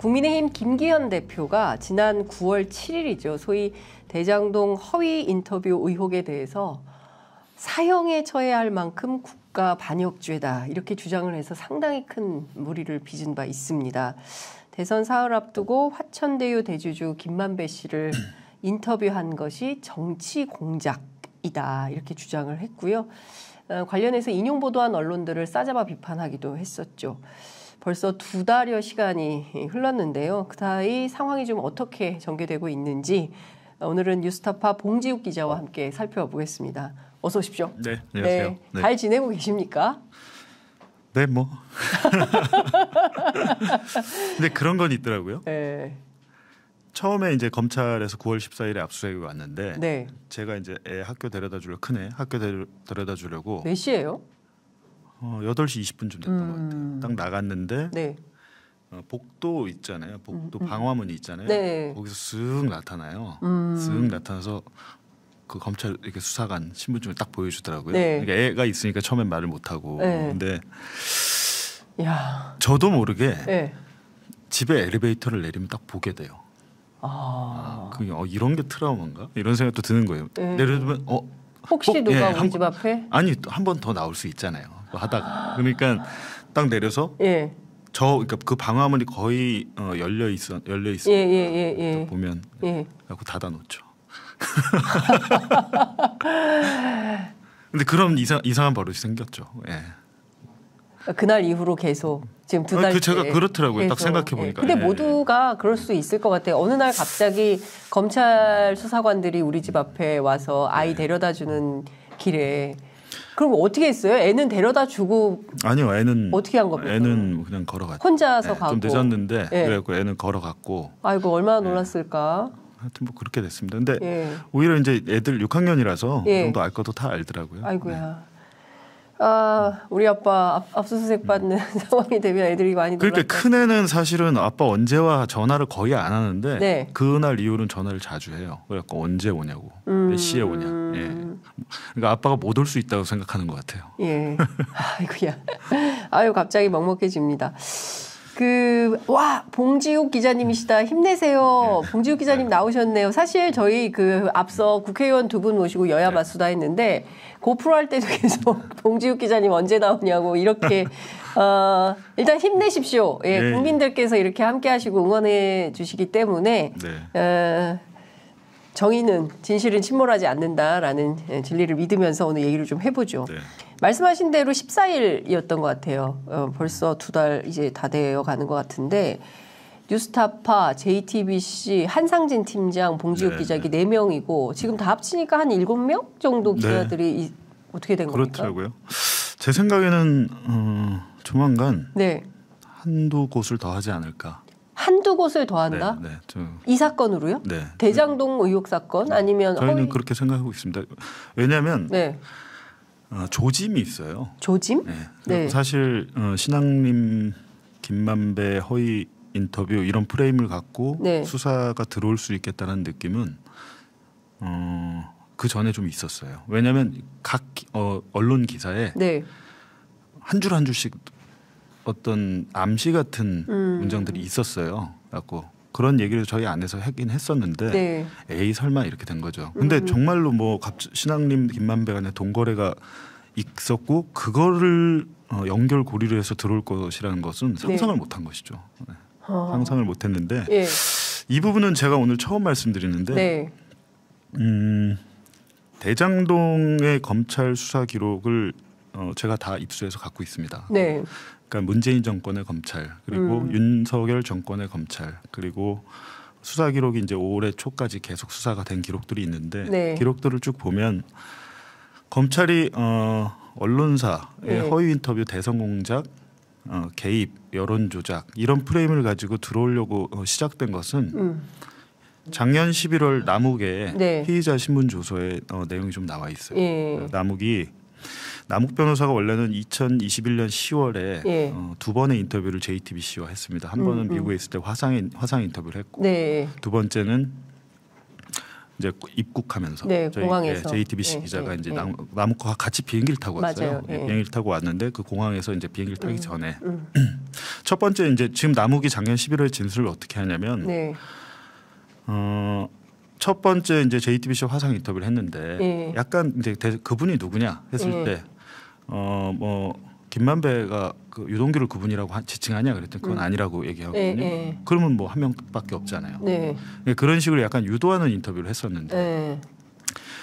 국민의힘 김기현 대표가 지난 9월 7일이죠. 소위 대장동 허위 인터뷰 의혹에 대해서 사형에 처해야 할 만큼 국가 반역죄다. 이렇게 주장을 해서 상당히 큰 무리를 빚은 바 있습니다. 대선 사흘 앞두고 화천대유 대주주 김만배 씨를 인터뷰한 것이 정치 공작이다. 이렇게 주장을 했고요. 어, 관련해서 인용 보도한 언론들을 싸잡아 비판하기도 했었죠. 벌써 두 달여 시간이 흘렀는데요. 그 사이 상황이 좀 어떻게 전개되고 있는지 오늘은 뉴스타파 봉지욱 기자와 함께 살펴보겠습니다. 어서 오십시오. 네, 안녕하세요. 네, 네. 잘 지내고 계십니까? 네, 뭐. 근데 그런 건 있더라고요. 네. 처음에 이제 검찰에서 9월 14일에 압수수색이 왔는데 네. 제가 이제 애 학교 데려다 주려 큰애 학교 데려, 다 주려고 몇시에요 어, 8시 20분쯤 됐던 음. 것 같아요. 딱 나갔는데 네. 어, 복도 있잖아요. 복도 음, 음. 방화문이 있잖아요. 네. 거기서 쓱 나타나요. 음. 쓱 나타나서 그 검찰 이렇게 수사관 신분증을 딱 보여주더라고요. 네. 그러니까 애가 있으니까 처음엔 말을 못 하고 네. 근데 야. 저도 모르게 네. 집에 엘리베이터를 내리면 딱 보게 돼요. 아, 그 어, 이런 게 트라우마인가 이런 생각도 드는 거예요. 네. 내려두면 어 혹시 꼭, 누가 예, 우리 한, 집 앞에 아니 한번 더 나올 수 있잖아요. 뭐 하다가 그러니까 딱 내려서 예. 저 그러니까 그 방화문이 거의 어, 열려 있어 열려 있어 예, 예, 예, 예. 보면 예. 갖고 닫아 놓죠. 근데 그런 이상 이상한 버릇이 생겼죠. 예. 그날 이후로 계속 지금 두 아, 달. 그 제가 그렇더라고요. 계속. 딱 생각해 보니까. 예. 근데 모두가 그럴 수 있을 것 같아요. 어느 날 갑자기 검찰 수사관들이 우리 집 앞에 와서 아이 예. 데려다 주는 길에 그럼 어떻게 했어요? 애는 데려다 주고 아니요, 애는 어떻게 한 겁니까? 애는 그냥 걸어갔죠. 혼자서 네, 가고 좀 늦었는데 네. 그래갖고 애는 걸어갔고. 아이고 얼마나 예. 놀랐을까. 하여튼 뭐 그렇게 됐습니다. 근데 예. 오히려 이제 애들 6학년이라서 예. 그 정도 알 것도 다 알더라고요. 아이고야. 네. 아, 우리 아빠 압, 수수색 받는 상황이 되면 애들이 많이 그러니까 큰 애는 사실은 아빠 언제와 전화를 거의 안 하는데 네. 그날 이후로는 전화를 자주 해요. 그래갖고 언제 오냐고 음... 몇 시에 오냐. 예. 그러니까 아빠가 못 올 수 있다고 생각하는 것 같아요. 예. 아이고야. 아유 갑자기 먹먹해집니다. 그, 와, 봉지욱 기자님이시다. 힘내세요. 네. 봉지욱 기자님 네. 나오셨네요. 사실 저희 그 앞서 국회의원 두 분 모시고 여야 네. 맞수다 했는데, 고프로 할 때도 계속 봉지욱 기자님 언제 나오냐고 이렇게, 어, 일단 힘내십시오. 예, 네. 국민들께서 이렇게 함께 하시고 응원해 주시기 때문에, 네. 어, 정의는 진실은 침몰하지 않는다라는 예, 진리를 믿으면서 오늘 얘기를 좀 해보죠. 네. 말씀하신 대로 14일이었던 것 같아요. 어, 벌써 두 달 이제 다 되어 가는 것 같은데 뉴스타파, JTBC, 한상진 팀장, 봉지욱 네, 기자기 네. 네 명이고 지금 다 합치니까 한 일곱 명 정도 네. 기자들이 네. 이, 어떻게 된 그렇더라고요. 겁니까? 제 생각에는 어, 조만간 네. 한두 곳을 더 하지 않을까. 한두 곳을 더 한다. 네, 네, 이 사건으로요? 네. 대장동 의혹 사건 아니면 저희는 허위... 그렇게 생각하고 있습니다. 왜냐하면 아, 조짐이 있어요. 조짐? 네. 네. 사실 어, 신앙님 김만배 허위 인터뷰 이런 프레임을 갖고 네. 수사가 들어올 수 있겠다는 느낌은 어, 그 전에 좀 있었어요. 왜냐하면 각 어, 언론 기사에 네. 한줄한 한 줄씩 어떤 암시 같은 음. 문장들이 있었어요. 갖고 그런 얘기를 저희 안에서 했긴 했었는데 네. 에이 설마 이렇게 된 거죠. 근데 음. 정말로 뭐갑 신앙님 김만배 간의 동거래가 있었고 그거를 어, 연결 고리로 해서 들어올 것이라는 것은 네. 상상을 네. 못한 것이죠. 네. 어. 상상을 못했는데 예. 이 부분은 제가 오늘 처음 말씀드리는데 네. 음, 대장동의 검찰 수사 기록을 어, 제가 다 입수해서 갖고 있습니다. 네. 그러니까 문재인 정권의 검찰 그리고 음. 윤석열 정권의 검찰 그리고 수사 기록이 이제 올해 초까지 계속 수사가 된 기록들이 있는데 네. 기록들을 쭉 보면 검찰이 어, 언론사의 네. 허위 인터뷰 대선 공작 어, 개입 여론 조작 이런 프레임을 가지고 들어오려고 어, 시작된 것은 음. 작년 11월 남욱의 네. 피의자 신문 조서에 어, 내용이 좀 나와 있어요. 예. 남욱이 남욱 변호사가 원래는 2021년 10월에 예. 어, 두 번의 인터뷰를 JTBC와 했습니다. 한 음, 번은 음. 미국에 있을 때 화상 화상 인터뷰를 했고 네. 두 번째는 이제 입국하면서 네, 저희 공항에서. 예, JTBC 예, 기자가 예, 이제 예. 남, 남욱과 같이 비행기를 타고 왔어요. 예, 비행기를 타고 왔는데 그 공항에서 이제 비행기를 타기 음, 전에 음. 첫 번째 이제 지금 남욱이 작년 1 1월 진술을 어떻게 하냐면 네. 어. 첫 번째 이제 JTBC 화상 인터뷰를 했는데 예. 약간 이제 그분이 누구냐 했을 예. 때 어뭐 김만배가 그 유동규를 그분이라고 한, 지칭하냐 그랬더니 그건 음. 아니라고 얘기하거든요. 네, 네. 그러면 뭐 한 명밖에 없잖아요. 네. 예, 그런 식으로 약간 유도하는 인터뷰를 했었는데 네.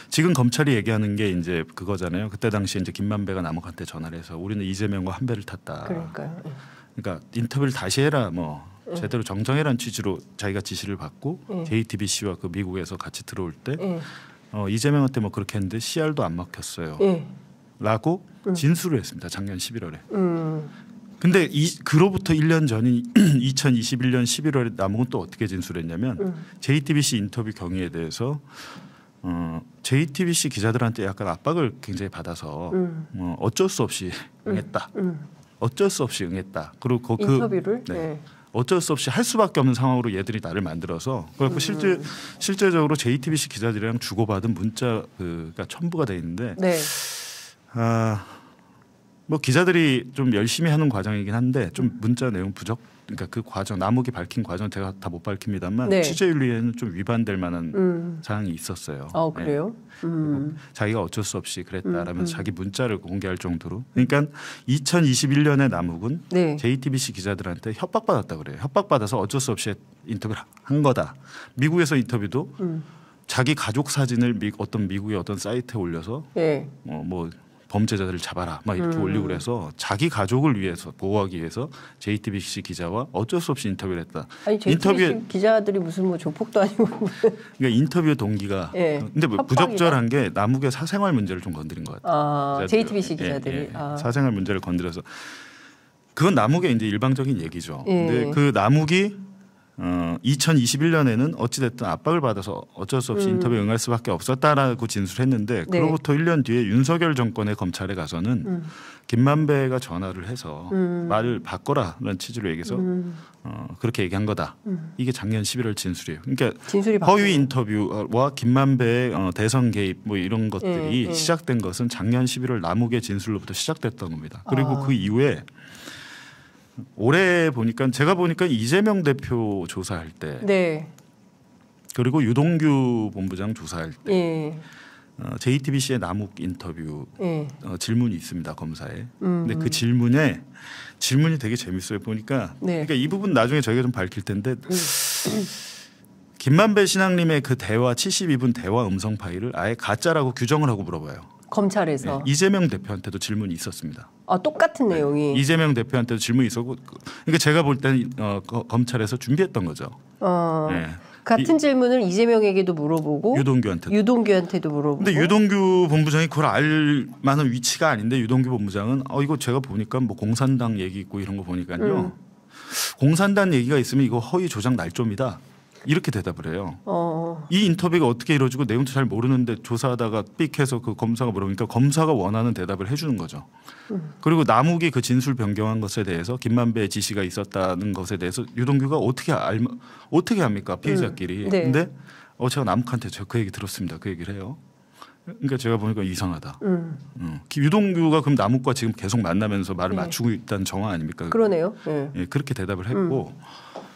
지금 검찰이 얘기하는 게 이제 그거잖아요. 그때 당시 이제 김만배가 남욱한테 전화를 해서 우리는 이재명과 한 배를 탔다. 그러니까요. 예. 그러니까 인터뷰를 다시 해라 뭐 네. 제대로 정정해란 취지로 자기가 지시를 받고 네. JTBC와 그 미국에서 같이 들어올 때 네. 어, 이재명한테 뭐 그렇게 했는데 CR도 안 막혔어요. 라고 음. 진술을 했습니다. 작년 11월에. 음. 근데 이, 그로부터 1년 전인 2021년 11월에 나무은또 어떻게 진술했냐면 음. JTBC 인터뷰 경위에 대해서 어, JTBC 기자들한테 약간 압박을 굉장히 받아서 음. 어, 어쩔 수 없이 응했다. 어쩔 수 없이 응했다. 그리고 그, 인터뷰를 네. 네. 어쩔 수 없이 할 수밖에 없는 상황으로 얘들이 나를 만들어서 그래갖고 음. 실제 실제적으로 JTBC 기자들이랑 주고받은 문자 그가 그러니까 첨부가 돼 있는데 네. 아, 뭐 기자들이 좀 열심히 하는 과정이긴 한데 좀 문자 내용 부족 그러니까 그 과정 나욱이 밝힌 과정 제가 다 못 밝힙니다만 네. 취재윤리에는 좀 위반될 만한 음. 사항이 있었어요. 아 그래요? 네. 음. 뭐 자기가 어쩔 수 없이 그랬다라면 음. 음. 자기 문자를 공개할 정도로. 그러니까 2021년에 남욱은 네. JTBC 기자들한테 협박받았다 그래요. 협박받아서 어쩔 수 없이 인터뷰를 한 거다. 미국에서 인터뷰도 음. 자기 가족 사진을 미, 어떤 미국의 어떤 사이트에 올려서 네. 어, 뭐, 뭐 범죄자들을 잡아라 막 이렇게 음. 올리고 그래서 자기 가족을 위해서 보호하기 위해서 JTBC 기자와 어쩔 수 없이 인터뷰를 했다. 아니, 인터뷰 기자들이 무슨 뭐 조폭도 아니고 그러니까 인터뷰 동기가 네. 근데 뭐 부적절한 게 남욱의 사생활 문제를 좀 건드린 것 같아요. 아, JTBC 예, 예, 기자들이 예, 예. 아. 사생활 문제를 건드려서 그건 남욱의 이제 일방적인 얘기죠. 예. 근데 그 남욱이 어, 2021년에는 어찌됐든 압박을 받아서 어쩔 수 없이 음. 인터뷰에 응할 수밖에 없었다라고 진술했는데 네. 그로부터 1년 뒤에 윤석열 정권의 검찰에 가서는 음. 김만배가 전화를 해서 음. 말을 바꿔라라는 취지로 얘기해서 음. 어, 그렇게 얘기한 거다. 음. 이게 작년 11월 진술이에요. 그러니까 진술이 허위 인터뷰와 김만배의 어, 대선 개입 뭐 이런 예, 것들이 네, 네. 시작된 것은 작년 11월 남욱의 진술로부터 시작됐던 겁니다. 그리고 아. 그 이후에 올해 보니까 제가 보니까 이재명 대표 조사할 때 네. 그리고 유동규 본부장 조사할 때 예. 어, JTBC의 남욱 인터뷰 예. 어, 질문이 있습니다 검사에. 음. 근데 그 질문에 질문이 되게 재밌어요 보니까. 네. 그러니까 이 부분 나중에 저희가 좀 밝힐 텐데 음. 김만배 신앙님의 그 대화 72분 대화 음성 파일을 아예 가짜라고 규정을 하고 물어봐요. 검찰에서 네, 이재명 대표한테도 질문이 있었습니다. 아 똑같은 네, 내용이 이재명 대표한테도 질문이 있었고 그, 그러니까 제가 볼 때는 어, 검찰에서 준비했던 거죠. 어. 네. 같은 이, 질문을 이재명에게도 물어보고 유동규한테 유동규한테도 물어보고 근데 유동규 본부장이 그걸 알 만한 위치가 아닌데 유동규 본부장은 어 이거 제가 보니까 뭐 공산당 얘기 있고 이런 거 보니까요 음. 공산당 얘기가 있으면 이거 허위 조작 날조입니다. 이렇게 대답을 해요. 어. 이 인터뷰가 어떻게 이루어지고 내용도 잘 모르는데 조사하다가 삑 해서 그 검사가 물어보니까 검사가 원하는 대답을 해주는 거죠. 음. 그리고 남욱이 그 진술 변경한 것에 대해서 김만배의 지시가 있었다는 것에 대해서 유동규가 어떻게 알 어떻게 합니까 피해자끼리. 음. 네. 근데 어 제가 남욱한테 제그 얘기 들었습니다. 그 얘기를 해요. 그러니까 제가 보니까 이상하다. 음. 음. 유동규가 그럼 남욱과 지금 계속 만나면서 말을 네. 맞추고 있다는 정황 아닙니까? 그러네요. 네. 예, 그렇게 대답을 했고 음.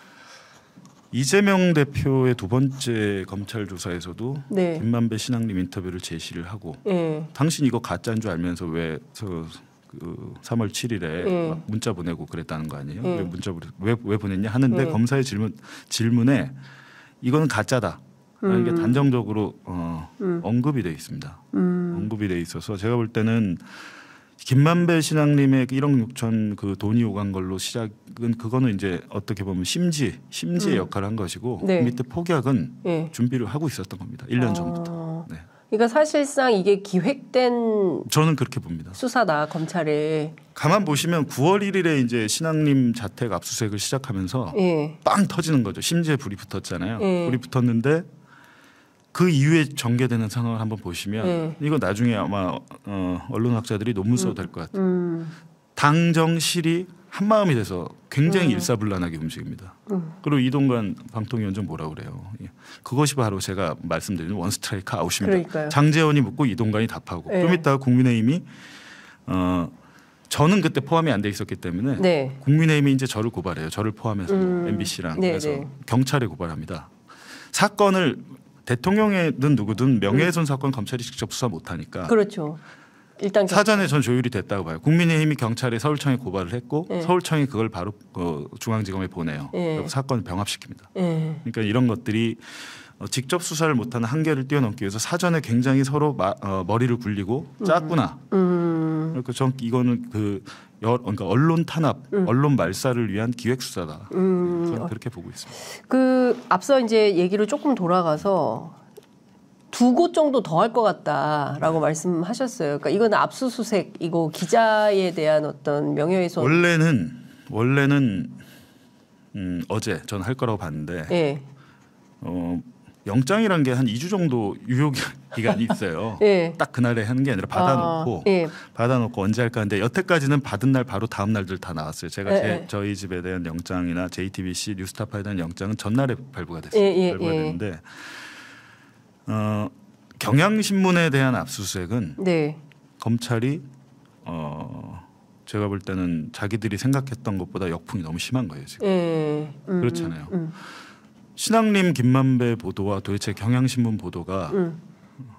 이재명 대표의 두 번째 검찰 조사에서도 네. 김만배 신앙님 인터뷰를 제시를 하고 네. 당신 이거 가짜인 줄 알면서 왜저 그 3월 7일에 네. 예. 문자 보내고 그랬다는 거 아니에요? 예. 왜 문자 왜, 왜 보냈냐 하는데 검사의 질문 질문에 이거는 가짜다. 라는 그러니까 음. 게 단정적으로 어, 음. 언급이 돼 있습니다. 음. 언급이 돼 있어서 제가 볼 때는 김만배 신앙님의 1억 6천 그 돈이 오간 걸로 시작은 그거는 이제 어떻게 보면 심지 심지의 음. 역할을 한 것이고 네. 그 밑에 폭약은 네. 준비를 하고 있었던 겁니다. 1년 아. 전부터. 네. 그러니까 사실상 이게 기획된 저는 그렇게 봅니다. 수사다 검찰에 가만 보시면 9월 1일에 이제 신앙님 자택 압수수색을 시작하면서 예. 빵 터지는 거죠. 심지에 불이 붙었잖아요. 예. 불이 붙었는데 그 이후에 전개되는 상황을 한번 보시면 네. 이거 나중에 아마 어, 언론학자들이 논문 써도 될 것 같아요. 음. 음. 당정실이 한 마음이 돼서 굉장히 음. 일사불란하게 움직입니다. 음. 그리고 이동관 방통위원장 뭐라 그래요? 예. 그것이 바로 제가 말씀드린 원 스트라이크 아웃입니다. 그러니까요. 장재원이 묻고 이동관이 답하고 네. 좀 이따 가 국민의힘이 어 저는 그때 포함이 안 돼 있었기 때문에 네. 국민의힘이 이제 저를 고발해요. 저를 포함해서 음. MBC랑 네, 그래서 네. 경찰에 고발합니다. 사건을 대통령이든 누구든 명예훼손 음. 사건 검찰이 직접 수사 못하니까 그렇죠. 일단 그렇죠. 사전에 전 조율이 됐다고 봐요. 국민의힘이 경찰에 서울청에 고발을 했고 예. 서울청이 그걸 바로 어, 중앙지검에 보내요. 예. 사건을 병합시킵니다. 예. 그러니까 이런 것들이 어, 직접 수사를 못하는 한계를 뛰어넘기 위해서 사전에 굉장히 서로 마, 어, 머리를 굴리고 음. 짰구나. 음. 그러니까 전 이거는 그 여, 그러니까 언론 탄압, 음. 언론 말살을 위한 기획 수사다. 음. 저는 그렇게 보고 있습니다. 그 앞서 이제 얘기를 조금 돌아가서 두 곳 정도 더 할 것 같다라고 네. 말씀하셨어요. 그러니까 이건 압수수색, 이거 기자에 대한 어떤 명예훼손. 원래는 원래는 음, 어제 전 할 거라고 봤는데. 예. 어, 영장이란 게한 2주 정도 유효 기간이 있어요. 예. 딱 그날에 하는 게 아니라 받아놓고 아, 예. 받아놓고 언제 할까 하는데 여태까지는 받은 날 바로 다음 날들 다 나왔어요. 제가 예, 제, 예. 저희 집에 대한 영장이나 JTBC 뉴스타파에 대한 영장은 전날에 발부가 됐어요. 예, 예, 발부가 됐는데 어, 경향신문에 대한 압수수색은 네. 검찰이 어, 제가 볼 때는 자기들이 생각했던 것보다 역풍이 너무 심한 거예요 지금. 음, 그렇잖아요. 음. 음. 신앙님 김만배 보도와 도대체 경향신문 보도가 음.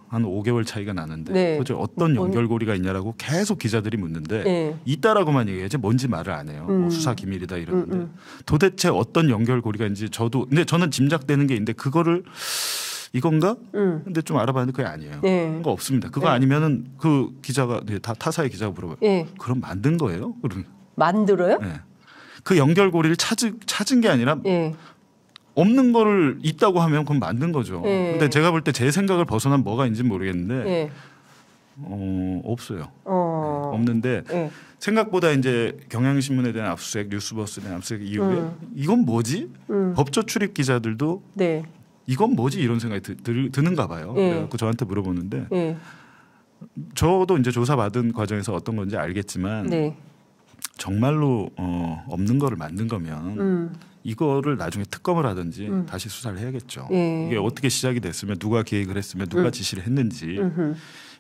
한 5개월 차이가 나는데 네. 도대체 어떤 어, 어. 연결고리가 있냐라고 계속 기자들이 묻는데 네. 있다라고만 얘기하지 뭔지 말을 안 해요. 뭐 음. 뭐 수사 기밀이다 음, 이러는데 음, 도대체 어떤 연결고리가 있는지 저도 근데 저는 짐작되는 게 있는데 그거를 이건가? 음. 근데 좀 알아봤는데 그게 아니에요. 네. 그거 없습니다. 그거 네. 아니면은 그 기자가 네, 다 타사의 기자가 물어봐요. 네. 그럼 만든 거예요? 그러면 만들어요? 네. 그 연결고리를 찾은 찾은 게 아니라 예. 없는 거를 있다고 하면 그건 맞는 거죠. 예. 근데 제가 볼 때 제 생각을 벗어난 뭐가 있는지 모르겠는데 예. 어, 없어요. 어... 네, 없는데 예. 생각보다 이제 경향신문에 대한 압수수색, 뉴스버스에 대한 압수수색 이후에 음. 이건 뭐지? 음. 법조 출입 기자들도 네. 이건 뭐지 이런 생각이 드, 드, 는가 봐요. 예. 그래갖고 저한테 물어보는데 예. 저도 이제 조사받은 과정에서 어떤 건지 알겠지만 네. 정말로 어, 없는 거를 만든 거면 음. 이거를 나중에 특검을 하든지 음. 다시 수사를 해야겠죠. 예. 이게 어떻게 시작이 됐으면 누가 계획을 했으면 누가 음. 지시를 했는지 음흠.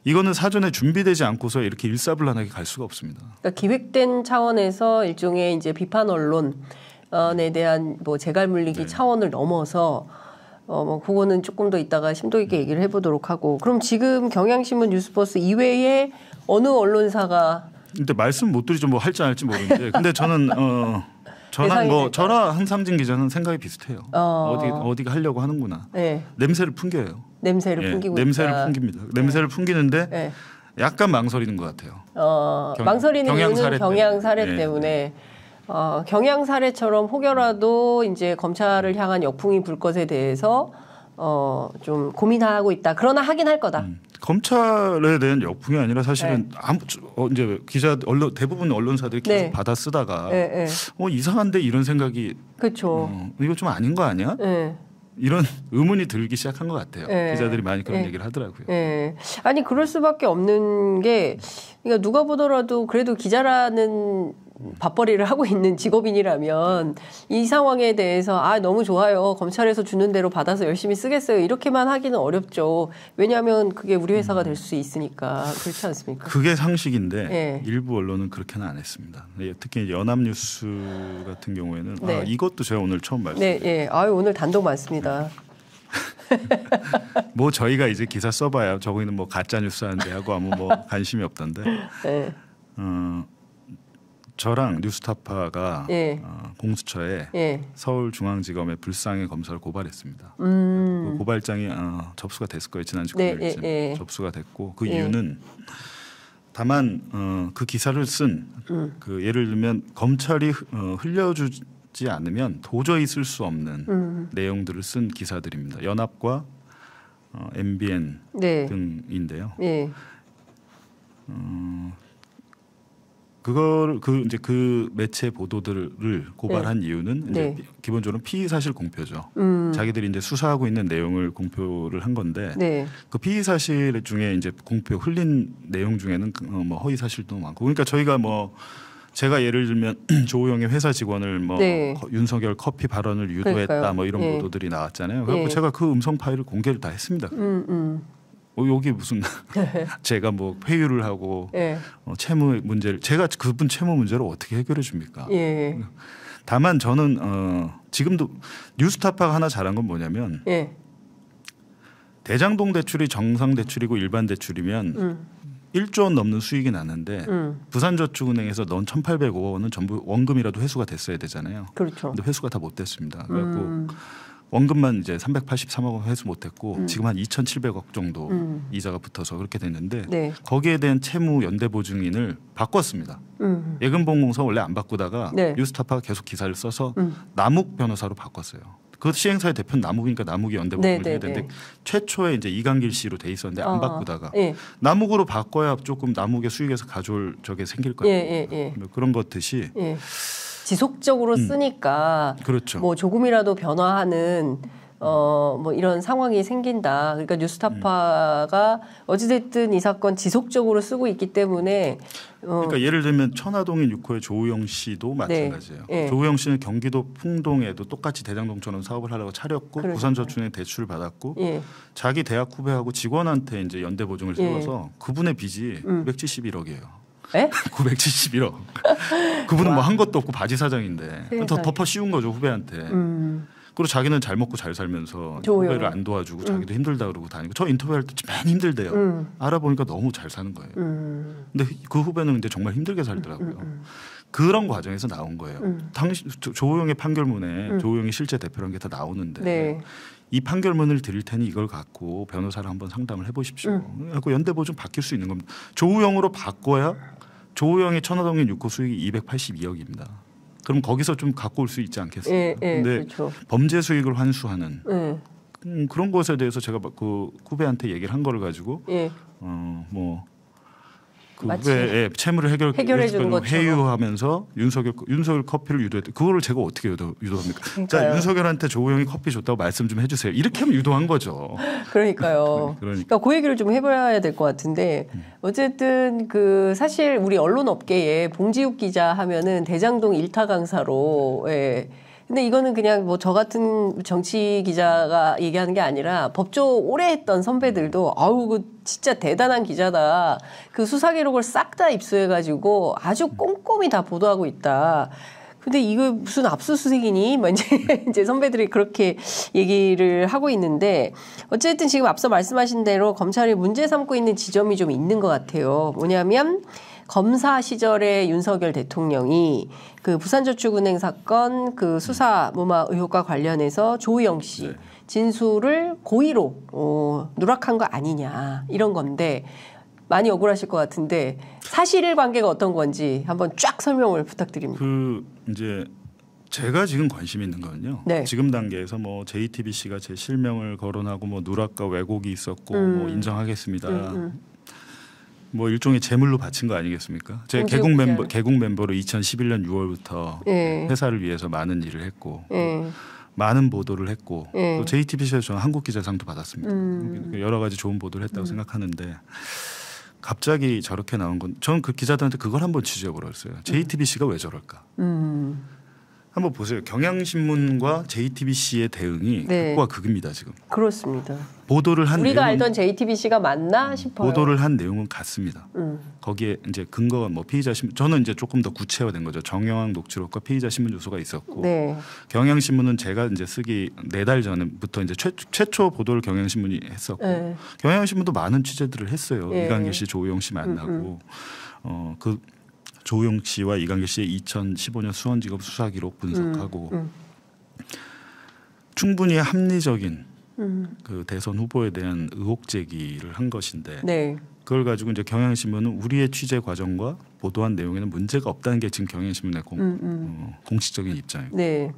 이거는 사전에 준비되지 않고서 이렇게 일사불란하게 갈 수가 없습니다. 그러니까 기획된 차원에서 일종의 이제 비판 언론에 대한 뭐 재갈 물리기 네. 차원을 넘어서 어, 뭐 그거는 조금 더 이따가 심도 있게 네. 얘기를 해보도록 하고 그럼 지금 경향신문 뉴스버스 이외에 어느 언론사가 근데 말씀 못 드리죠. 뭐 할지 안 할지 모르는데. 근데 저는 어 저랑 뭐 저랑 한삼진 기자는 생각이 비슷해요. 어. 디 어디가 하려고 하는구나. 네. 냄새를 풍겨요. 냄새를 예, 풍기고 냄새를 풍깁니다. 냄새를 네. 풍기는데 네. 약간 망설이는 것 같아요. 어, 경, 망설이는 경향 이유는 사례 경향 사례 때문에. 예, 때문에. 네. 어, 경향 사례처럼 혹여라도 이제 검찰을 향한 역풍이 불 것에 대해서 어, 좀 고민하고 있다. 그러나 하긴 할 거다. 음. 검찰에 대한 역풍이 아니라 사실은 네. 아무 어, 이제 기자 언론 대부분 언론사들이 계속 네. 받아 쓰다가 네, 네. 어 이상한데 이런 생각이 그렇죠. 어, 이거 좀 아닌 거 아니야? 네. 이런 의문이 들기 시작한 것 같아요. 네. 기자들이 많이 그런 얘기를 하더라고요. 아니 그럴 수밖에 없는 게 그러니까 누가 보더라도 그래도 기자라는 밥벌이를 하고 있는 직업인이라면 이 상황에 대해서 아 너무 좋아요 검찰에서 주는 대로 받아서 열심히 쓰겠어요 이렇게만 하기는 어렵죠 왜냐하면 그게 우리 회사가 될 수 있으니까 그렇지 않습니까? 그게 상식인데 네. 일부 언론은 그렇게는 안 했습니다. 네, 특히 연합뉴스 같은 경우에는 아, 네. 아, 이것도 제가 오늘 처음 말씀드려요. 네, 네. 아유 오늘 단독 많습니다. 뭐 저희가 이제 기사 써봐야 저거는 뭐 가짜 뉴스 하는데 하고 아무 뭐 관심이 없던데. 네. 어, 저랑 뉴스타파가 예. 어, 공수처에 예. 서울중앙지검에 불상의 검사를 고발했습니다. 음. 그 고발장이 어, 접수가 됐을 거예요 지난주 네, 금요일쯤 예, 예, 접수가 됐고 그 예. 이유는 다만 어, 그 기사를 쓴그 음. 그 예를 들면 검찰이 어, 흘려주지 않으면 도저히 쓸 수 없는 음. 내용들을 쓴 기사들입니다. 연합과 어, MBN 네. 등인데요. 예. 어, 그걸 그 이제 그 매체 보도들을 고발한 네. 이유는 이제 네. 기본적으로 피의 사실 공표죠. 음. 자기들이 이제 수사하고 있는 내용을 공표를 한 건데 네. 그 피의 사실 중에 이제 공표 흘린 내용 중에는 그, 어, 뭐 허위 사실도 많고 그러니까 저희가 뭐 제가 예를 들면 조우영의 회사 직원을 뭐 네. 윤석열 커피 발언을 유도했다 그러니까요. 뭐 이런 네. 보도들이 나왔잖아요. 그래서 네. 제가 그 음성 파일을 공개를 다 했습니다. 음, 음. 어, 여기 무슨 네. 제가 뭐 회유를 하고 네. 어, 채무 문제를 제가 그분 채무 문제를 어떻게 해결해 줍니까? 예. 다만 저는 어, 지금도 뉴스타파가 하나 잘한 건 뭐냐면 예. 대장동 대출이 정상 대출이고 일반 대출이면 음. 1조 원 넘는 수익이 나는데 음. 부산저축은행에서 넌은 1,805억 원은 전부 원금이라도 회수가 됐어야 되잖아요. 그렇죠. 근데 회수가 다 못 됐습니다. 그래갖고 음. 원금만 이제 383억 원 회수 못했고 음. 지금 한 2,700억 정도 음. 이자가 붙어서 그렇게 됐는데 네. 거기에 대한 채무 연대 보증인을 바꿨습니다. 음. 예금보험공사 원래 안 바꾸다가 네. 뉴스타파가 계속 기사를 써서 음. 남욱 변호사로 바꿨어요. 그 시행사의 대표 남욱이니까 남욱이 연대보증을 네, 해야 네, 네. 되는데 최초에 이제 이강길 씨로 돼 있었는데 안 아, 바꾸다가 예. 남욱으로 바꿔야 조금 남욱의 수익에서 가져올 적게 생길 거예요. 예, 예, 뭐 그런 것듯이. 예. 지속적으로 음. 쓰니까 그렇죠. 뭐 조금이라도 변화하는 어, 뭐 이런 상황이 생긴다. 그러니까 뉴스타파가 어찌됐든 이 사건 지속적으로 쓰고 있기 때문에 어. 그러니까 예를 들면 천화동인 6호의 조우영 씨도 네. 마찬가지예요. 네. 네. 조우영 씨는 경기도 풍동에도 똑같이 대장동처럼 사업을 하려고 차렸고 그렇죠. 부산저축은 대출을 받았고 네. 자기 대학 후배하고 직원한테 이제 연대 보증을 예. 세워서 그분의 빚이 음. 971억이에요. 네? 예? 971억. 그분은 뭐 한 것도 없고 바지 사장인데 더 덮어 씌운 거죠 후배한테. 음. 그리고 자기는 잘 먹고 잘 살면서 좋아요. 후배를 안 도와주고 자기도 음. 힘들다 그러고 다니고 저 인터뷰할 때 맨 힘들대요. 음. 알아보니까 너무 잘 사는 거예요. 음. 근데 그 후배는 이제 정말 힘들게 살더라고요. 음, 그런 과정에서 나온 거예요. 당시 조호영의 판결문에 조호영이 실제 대표라는 게 다 나오는데 네. 이 판결문을 드릴 테니 이걸 갖고 변호사를 한번 상담을 해보십시오. 음. 그 연대보 좀 바뀔 수 있는 겁니다. 조우영으로 바꿔야 조호영의 천화동인 6호 수익이 282억입니다. 그럼 거기서 좀 갖고 올 수 있지 않겠어요? 예, 예, 근데 그렇죠. 범죄 수익을 환수하는 예. 음, 그런 것에 대해서 제가 그 후배한테 얘기를 한 거를 가지고 예. 어뭐 그왜 예, 채무를 해결 해결해 주는 것처럼 회유하면서 윤석열 윤석열 커피를 유도했대. 그거를 제가 어떻게 유도, 유도합니까? 그러니까요. 자 윤석열한테 조호영이 커피 줬다고 말씀 좀 해주세요. 이렇게 하면 유도한 거죠. 그러니까요. 그러니까, 그러니까. 그러니까. 그 얘기를 좀 해봐야 될 것 같은데 음. 어쨌든 그 사실 우리 언론 업계에 봉지욱 기자 하면은 대장동 일타 강사로 예. 근데 이거는 그냥 뭐 저 같은 정치 기자가 얘기하는 게 아니라 법조 오래 했던 선배들도 아우 그 진짜 대단한 기자다. 그 수사 기록을 싹 다 입수해 가지고 아주 꼼꼼히 다 보도하고 있다. 근데 이거 무슨 압수수색이니? 막 이제, 이제 선배들이 그렇게 얘기를 하고 있는데, 어쨌든 지금 앞서 말씀하신 대로 검찰이 문제 삼고 있는 지점이 좀 있는 것 같아요. 뭐냐면, 검사 시절에 윤석열 대통령이 그 부산저축은행 사건 그 수사 무마 의혹과 관련해서 조우영 씨 네. 진술을 고의로 어, 누락한 거 아니냐 이런 건데 많이 억울하실 것 같은데 사실 관계가 어떤 건지 한번 쫙 설명을 부탁드립니다. 그 이제 제가 지금 관심 있는 건요. 네. 지금 단계에서 뭐 JTBC가 제 실명을 거론하고 뭐 누락과 왜곡이 있었고 음. 뭐 인정하겠습니다. 음, 음. 뭐 일종의 재물로 바친 거 아니겠습니까? 제 개국 멤버 개국 멤버로 2011년 6월부터 네. 예. 회사를 위해서 많은 일을 했고 네. 많은 보도를 했고 네. 또 JTBC에서 저는 한국 기자상도 받았습니다. 음. 그러니까 여러 가지 좋은 보도를 했다고 음. 생각하는데 갑자기 저렇게 나온 건 저는 그 기자들한테 그걸 한번 취재해 보라 그랬어요. JTBC가 왜 저럴까? 음. 한번 보세요. 경향신문과 JTBC의 대응이 네. 극과 극입니다 지금. 그렇습니다. 보도를 한 우리가 알던 JTBC가 맞나 싶어요. 보도를 한 내용은 같습니다. 음. 거기에 이제 근거가 뭐 피의자 신문 저는 이제 조금 더 구체화된 거죠. 정영학 녹취록과 피의자 신문 조서가 있었고 네. 경향신문은 제가 이제 쓰기 네 달 전부터 에 이제 최, 최초 보도를 경향신문이 했었고 네. 경향신문도 많은 취재들을 했어요. 예. 이강기 씨, 조우영 씨 만나고 음, 음. 어그 조용 씨와 이강길 씨의 2015년 수원지검 수사 기록 분석하고 음, 음. 충분히 합리적인 음. 그 대선 후보에 대한 의혹 제기를 한 것인데 네. 그걸 가지고 이제 경향신문은 우리의 취재 과정과 보도한 내용에는 문제가 없다는 게 지금 경향신문의 공, 음, 음. 어, 공식적인 입장이고 네.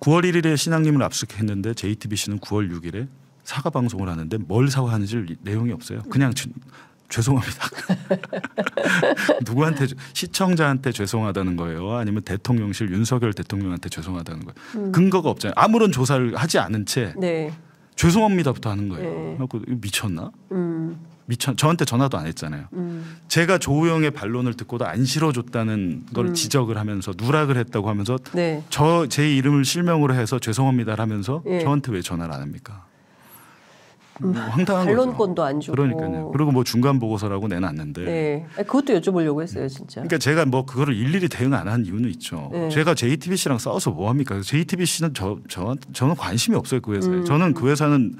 9월 1일에 신앙님을 압수했는데 JTBC는 9월 6일에 사과 방송을 하는데 뭘 사과하는지 내용이 없어요. 그냥 죄송합니다. 누구한테 시청자한테 죄송하다는 거예요. 아니면 대통령실 윤석열 대통령한테 죄송하다는 거예요. 음. 근거가 없잖아요. 아무런 조사를 하지 않은 채 네. 죄송합니다부터 하는 거예요. 네. 그 미쳤나? 음. 미쳐 저한테 전화도 안 했잖아요. 음. 제가 조우영의 반론을 듣고도 안 실어줬다는 걸 음. 지적을 하면서 누락을 했다고 하면서 네. 저제 이름을 실명으로 해서 죄송합니다라면서 예. 저한테 왜 전화를 안 합니까? 뭐 음. 황당한 반론권도 안 주고 그러니까요. 그리고 뭐 중간 보고서라고 내놨는데 네. 그것도 여쭤보려고 했어요, 진짜. 그러니까 제가 뭐 그거를 일일이 대응 안 한 이유는 있죠. 네. 제가 JTBC랑 싸워서 뭐 합니까? JTBC는 저, 저 저는 관심이 없어요 그 회사에. 음. 저는 그 회사는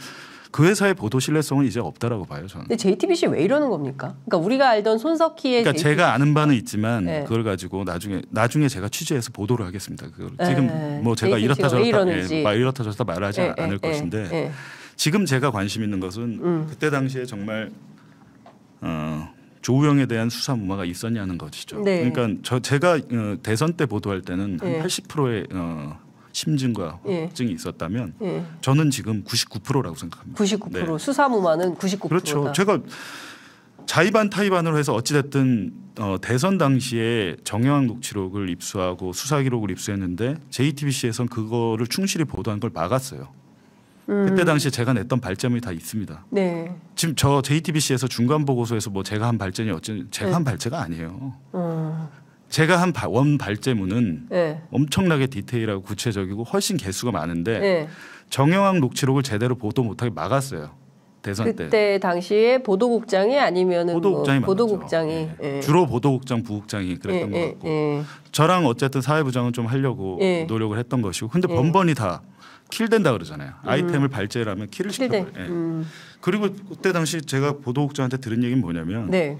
그 회사의 보도 신뢰성은 이제 없다라고 봐요 저는. 근데 JTBC 왜 이러는 겁니까? 그러니까 우리가 알던 손석희의 그러니까 JTBC. 제가 아는 바는 있지만 네. 그걸 가지고 나중에 나중에 제가 취재해서 보도를 하겠습니다. 그걸 지금 네. 뭐 제가 JTBC가 이렇다 저렇다 예, 이렇다 저렇다 말하지 예, 예, 않을 예, 것인데 지금 제가 관심 있는 것은 음. 그때 당시에 정말 어, 조우영에 대한 수사 무마가 있었냐는 것이죠. 네. 그러니까 저 제가 어, 대선 때 보도할 때는 예. 한 80%의 어, 심증과 예. 확증이 예. 있었다면 예. 저는 지금 99%라고 생각합니다. 99% 네. 수사 무마는 99%다. 그렇죠. 제가 자의반 타의반으로 해서 어찌됐든 어, 대선 당시에 정영학 녹취록을 입수하고 수사 기록을 입수했는데 JTBC에선 그거를 충실히 보도한 걸 막았어요. 음. 그때 당시에 제가 냈던 발점이 다 있습니다. 네. 지금 저 JTBC에서 중간 보고서에서 뭐 제가 한 발전이 어찌 제가 네. 한 발제가 아니에요. 어. 제가 한 원 발제문은 네. 엄청나게 디테일하고 구체적이고 훨씬 개수가 많은데 네. 정영학 녹취록을 제대로 보도 못하게 막았어요. 대선 그때 때. 그때 당시에 보도국장이 아니면은 뭐 보도국장이 뭐 보도국장이 예. 예. 주로 보도국장 부국장이 그랬던 예. 것 예, 같고 예. 저랑 어쨌든 사회부장은 좀 하려고 예. 노력을 했던 것이고 근데 번번이 다 킬된다 그러잖아요. 음. 아이템을 발제하면 를 킬을 시켜버려요. 예. 음. 그리고 그때 당시 제가 보도국장한테 들은 얘기는 뭐냐면 네.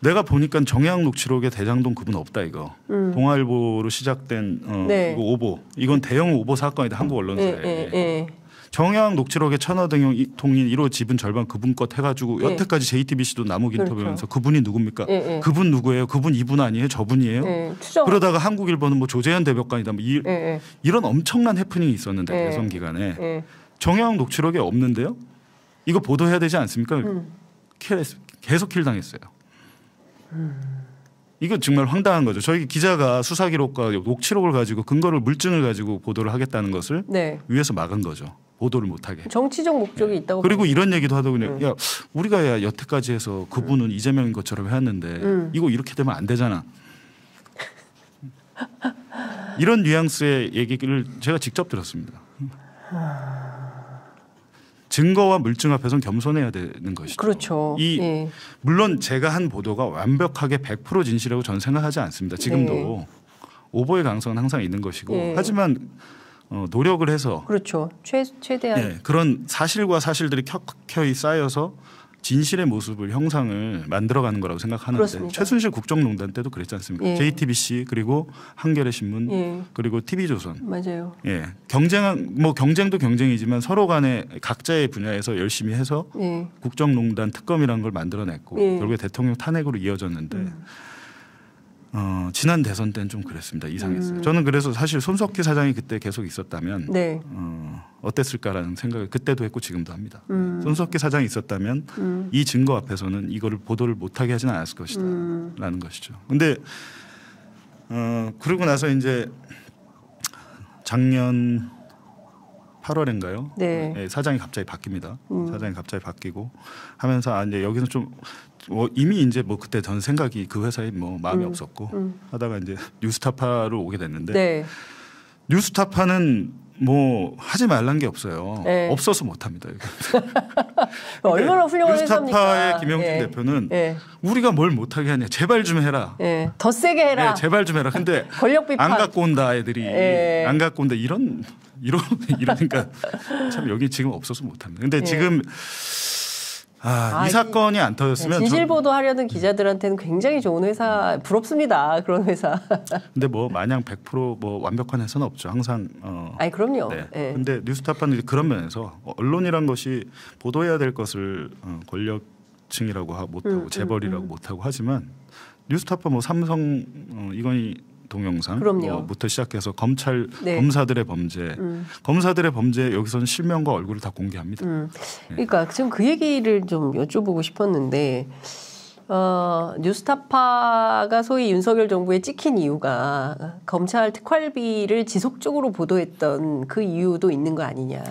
내가 보니까 정향 녹취록에 대장동 그분 없다 이거 음. 동아일보로 시작된 어, 네. 이거 오보 이건 대형 오보 사건이다 한국 언론사에 네, 네, 정향 녹취록에 천하 등용 통인 1호 지분 절반 그분 것 해가지고 예. 여태까지 JTBC도 나무 인터뷰면서 그렇죠. 그분이 누굽니까? 예, 예. 그분 누구예요? 그분 이분 아니에요? 저분이에요? 예, 그러다가 한국일보는 뭐 조재현 대법관이다 뭐 이, 예, 예. 런 엄청난 해프닝이 있었는데 대선 기간에 예. 정향 녹취록에 없는데요? 이거 보도해야 되지 않습니까? 음. 킬 계속 킬 당했어요. 음. 이거 정말 황당한 거죠. 저희 기자가 수사 기록과 녹취록을 가지고 근거를 물증을 가지고 보도를 하겠다는 것을 네. 위해서 막은 거죠. 보도를 못하게. 정치적 목적이 네. 있다고. 그리고 이런 얘기도 하더군요. 음. 야 우리가 야 여태까지 해서 그분은 음. 이재명인 것처럼 해왔는데 음. 이거 이렇게 되면 안 되잖아. 이런 뉘앙스의 얘기를 제가 직접 들었습니다. 증거와 물증 앞에선 겸손해야 되는 것이죠. 그렇죠. 이 예. 물론 제가 한 보도가 완벽하게 100% 진실이라고 저는 생각하지 않습니다. 지금도 네. 오보의 가능성은 항상 있는 것이고 예. 하지만 어, 노력을 해서 그렇죠. 최, 최대한 예, 그런 사실과 사실들이 켜켜이 쌓여서 진실의 모습을 형상을 만들어가는 거라고 생각하는데 그렇습니다. 최순실 국정농단 때도 그랬지 않습니까? 예. JTBC 그리고 한겨레 신문 예. 그리고 TV조선 맞아요. 예 경쟁은 뭐 경쟁도 경쟁이지만 서로 간에 각자의 분야에서 열심히 해서 예. 국정농단 특검이라는 걸 만들어냈고 예. 결국에 대통령 탄핵으로 이어졌는데 음. 지난 대선 때는 좀 그랬습니다. 이상했어요. 음. 저는 그래서 사실 손석희 사장이 그때 계속 있었다면 네. 어, 어땠을까라는 생각을 그때도 했고 지금도 합니다. 음. 손석희 사장이 있었다면 음. 이 증거 앞에서는 이거를 보도를 못하게 하지는 않았을 것이다라는 음. 것이죠. 근데 어, 그러고 나서 이제 작년 8월인가요? 네. 네, 사장이 갑자기 바뀝니다. 음. 사장이 갑자기 바뀌고 하면서 아 이제 여기서 좀뭐 이미 이제 뭐 그때 전 생각이 그 회사에 뭐 마음이 음, 없었고 음. 하다가 이제 뉴스타파로 오게 됐는데 네. 뉴스타파는 뭐 하지 말란 게 없어요. 네. 없어서 못 합니다. 얼마나 훌륭한 회사입니까? 뉴스타파의 김영준 네. 대표는 네. 우리가 뭘 못하게 하냐. 제발 좀 해라. 네. 더 세게 해라. 네, 제발 좀 해라. 근데 권력 비판. 안 갖고 온다 애들이 네. 안 갖고 온다 이런 이런 이러니까 참 여기 지금 없어서 못 합니다. 근데 지금 아, 아, 이 사건이 안 터졌으면 진실 네, 보도하려는 기자들한테는 굉장히 좋은 회사 부럽습니다 그런 회사. 근데 뭐 마냥 100%뭐 완벽한 회사는 없죠 항상. 어, 아니 그럼요. 네. 네. 근데 뉴스타파는 그런 면에서 언론이란 것이 보도해야 될 것을 어, 권력층이라고 하, 못하고 음, 음 재벌이라고 음, 음. 못하고 하지만 뉴스타파 뭐 삼성 어, 이건희 동영상 부터 시작해서 검찰 네. 검사들의 범죄 음. 검사들의 범죄 여기서는 실명과 얼굴을 다 공개합니다. 음. 네. 그러니까 지금 그 얘기를 좀 여쭤보고 싶었는데 어, 뉴스타파가 소위 윤석열 정부에 찍힌 이유가 검찰 특활비를 지속적으로 보도했던 그 이유도 있는 거 아니냐.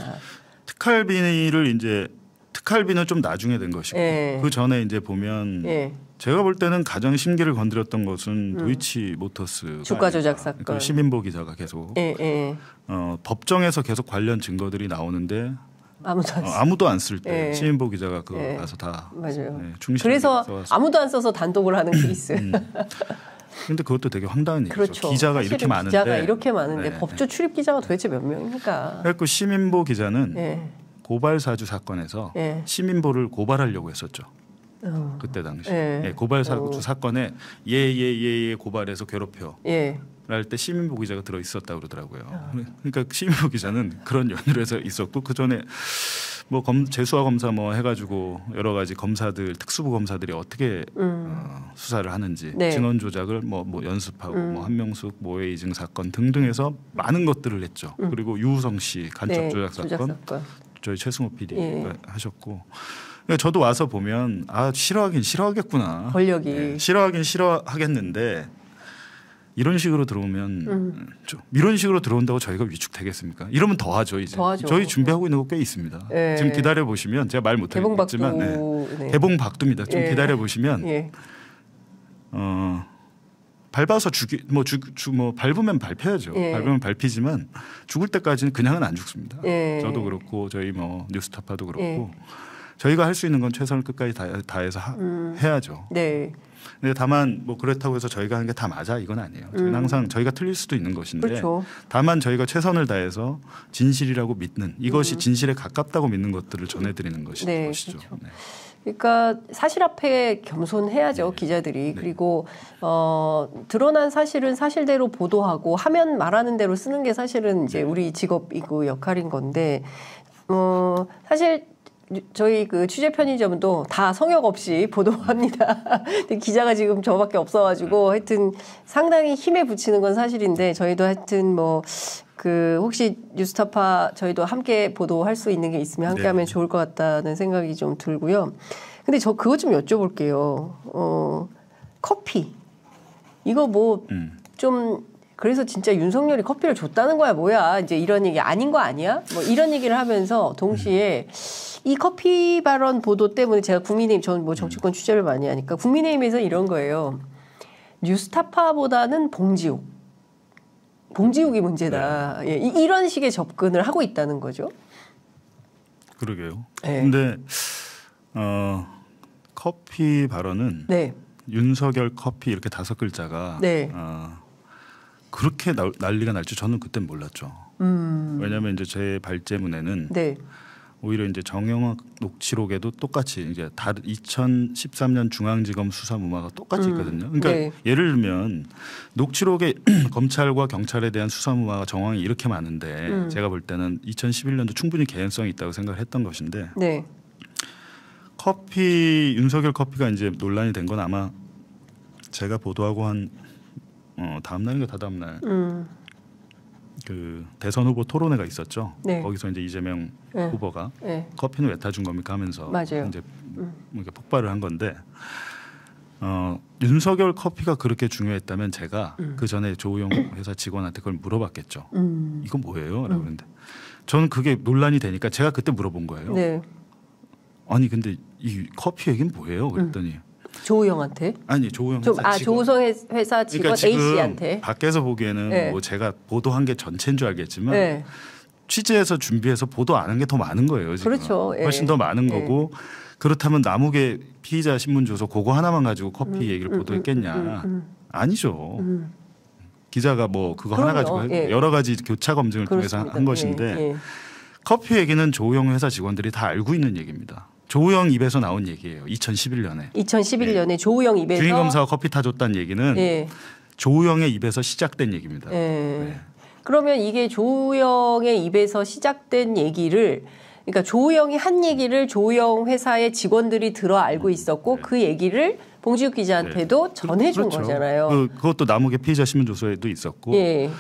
특활비를 이제 특활비는 좀 나중에 된 것이고 예. 그 전에 이제 보면 예. 제가 볼 때는 가장 심기를 건드렸던 것은 음. 도이치 모터스 주가 조작 사건 그 시민보 기자가 계속 예, 예. 어, 법정에서 계속 관련 증거들이 나오는데 아무도 안, 어, 아무도 안쓸 때. 예. 시민보 기자가 그거 예. 가서 다. 맞아요. 네, 그래서 써왔어요. 아무도 안 써서 단독을 하는 케이스. 음. 근데 그것도 되게 황당한 일이죠. 그렇죠. 기자가 이렇게 많은데. 기자가 이렇게 많은데 네. 법조 출입 기자가 도대체 몇 명입니까? 그래서 시민보 기자는 예. 고발 사주 사건에서 예. 시민보를 고발하려고 했었죠. 어. 그때 당시 예. 예, 고발 사주 어. 그 사건에 예예예예 예, 예, 예 고발해서 괴롭혀. 예. 할때 시민보 기자가 들어 있었다 그러더라고요. 어. 그러니까 시민보 기자는 그런 연유를 해서 있었고 그 전에 뭐 검, 재수와 검사 뭐 해가지고 여러 가지 검사들 특수부 검사들이 어떻게 음. 어, 수사를 하는지 네. 증언 조작을 뭐, 뭐 연습하고 음. 뭐 한명숙 모해 뭐 이증 사건 등등해서 많은 것들을 했죠. 음. 그리고 유우성 씨 간첩 네, 조작 사건, 저희 최승호 PD 예. 하셨고 그러니까 저도 와서 보면 아 싫어하긴 싫어하겠구나. 권력이 네, 싫어하긴 싫어하겠는데 이런 식으로 들어오면 음. 좀 이런 식으로 들어온다고 저희가 위축되겠습니까? 이러면 더 하죠 이제. 더 하죠. 저희 준비하고 있는 거 꽤 있습니다. 예. 지금 기다려 보시면 제가 말 못하겠지만 대봉 네. 네. 대봉박두입니다. 좀 예. 기다려 보시면 예. 어. 밟아서 죽이 뭐죽뭐 뭐 밟으면 밟혀야죠. 예. 밟으면 밟히지만 죽을 때까지는 그냥은 안 죽습니다. 예. 저도 그렇고 저희 뭐 뉴스타파도 그렇고 예. 저희가 할 수 있는 건 최선을 끝까지 다, 다해서 하, 음. 해야죠. 네. 근데 다만 뭐 그렇다고 해서 저희가 하는 게 다 맞아 이건 아니에요. 음. 항상 저희가 틀릴 수도 있는 것인데 그렇죠. 다만 저희가 최선을 다해서 진실이라고 믿는 이것이 음. 진실에 가깝다고 믿는 것들을 전해드리는 것이, 네, 것이죠. 그렇죠. 네. 그러니까 사실 앞에 겸손해야죠 네. 기자들이 네. 그리고 어, 드러난 사실은 사실대로 보도하고 하면 말하는 대로 쓰는 게 사실은 이제 네. 우리 직업이고 역할인 건데 어, 사실 저희 그 취재 편의점도 다 성역 없이 보도합니다. 근데 기자가 지금 저밖에 없어가지고 음. 하여튼 상당히 힘에 붙이는 건 사실인데 저희도 하여튼 뭐 그 혹시 뉴스타파 저희도 함께 보도할 수 있는 게 있으면 함께하면 네. 좋을 것 같다는 생각이 좀 들고요. 근데 저 그것 좀 여쭤볼게요. 어 커피 이거 뭐좀 음. 그래서 진짜 윤석열이 커피를 줬다는 거야 뭐야 이제 이런 얘기 아닌 거 아니야? 뭐 이런 얘기를 하면서 동시에 음. 이 커피 발언 보도 때문에 제가 국민의힘 저는 뭐 음. 정치권 취재를 많이 하니까 국민의힘에서 이런 거예요. 뉴스타파보다는 봉지욱. 봉지욱이 문제다. 네. 예, 이런 식의 접근을 하고 있다는 거죠. 그러게요. 네. 근데 어, 커피 발언은 네. 윤석열 커피 이렇게 다섯 글자가 네. 어, 그렇게 나, 난리가 날 줄 저는 그땐 몰랐죠. 음. 왜냐하면 이제 제 발제문에는 네. 오히려 이제 정영학 녹취록에도 똑같이 이제 다 2013년 중앙지검 수사 무마가 똑같이 음. 있거든요. 그러니까 네. 예를 들면 녹취록에 검찰과 경찰에 대한 수사 무마가 정황이 이렇게 많은데 음. 제가 볼 때는 2011년도 충분히 개연성이 있다고 생각을 했던 것인데 네. 커피 윤석열 커피가 이제 논란이 된 건 아마 제가 보도하고 한 어, 다음 날인가 다다음 날 음. 그 대선 후보 토론회가 있었죠. 네. 거기서 이제 이재명 네. 후보가 네. 커피는 왜 타준 겁니까 하면서 맞아요. 이제 음. 뭐 이 폭발을 한 건데 어, 윤석열 커피가 그렇게 중요했다면 제가 음. 그 전에 조우영 회사 직원한테 그걸 물어봤겠죠. 음. 이건 뭐예요?라고 음. 그러는데 저는 그게 논란이 되니까 제가 그때 물어본 거예요. 네. 아니 근데 이 커피 얘기는 뭐예요? 그랬더니 음. 조우영한테? 아니 조우영 조, 회사 아 조우성 회사 그러니까 직원 그러니까 A 씨한테. 밖에서 보기에는 네. 뭐 제가 보도한 게 전체인 줄 알겠지만 네. 취재해서 준비해서 보도 안한게더 많은 거예요. 지금. 그렇죠. 예. 훨씬 더 많은 예. 거고 그렇다면 나무계 피의자 신문 조서 그거 하나만 가지고 커피 음, 얘기를 음, 보도했겠냐? 음, 음, 음, 음, 아니죠. 기자가 뭐 그거 그럼요. 하나 가지고 예. 여러 가지 교차 검증을 그렇습니다. 통해서 한 예, 것인데 예. 커피 얘기는 조우영 회사 직원들이 다 알고 있는 얘기입니다. 조우영 입에서 나온 얘기예요. 2011년에. 2011년에 네. 조우영 입에서 주인 검사와 커피 타줬다는 얘기는 네. 조우영의 입에서 시작된 얘기입니다. 네. 그러면 이게 조우영의 입에서 시작된 얘기를 그러니까 조우영이 한 얘기를 조우영 회사의 직원들이 들어 알고 음. 있었고 네. 그 얘기를 봉지욱 기자한테도 네. 전해준 그렇죠. 거잖아요. 그, 그것도 남욱의 피해자 신문 조서에도 있었고. 예.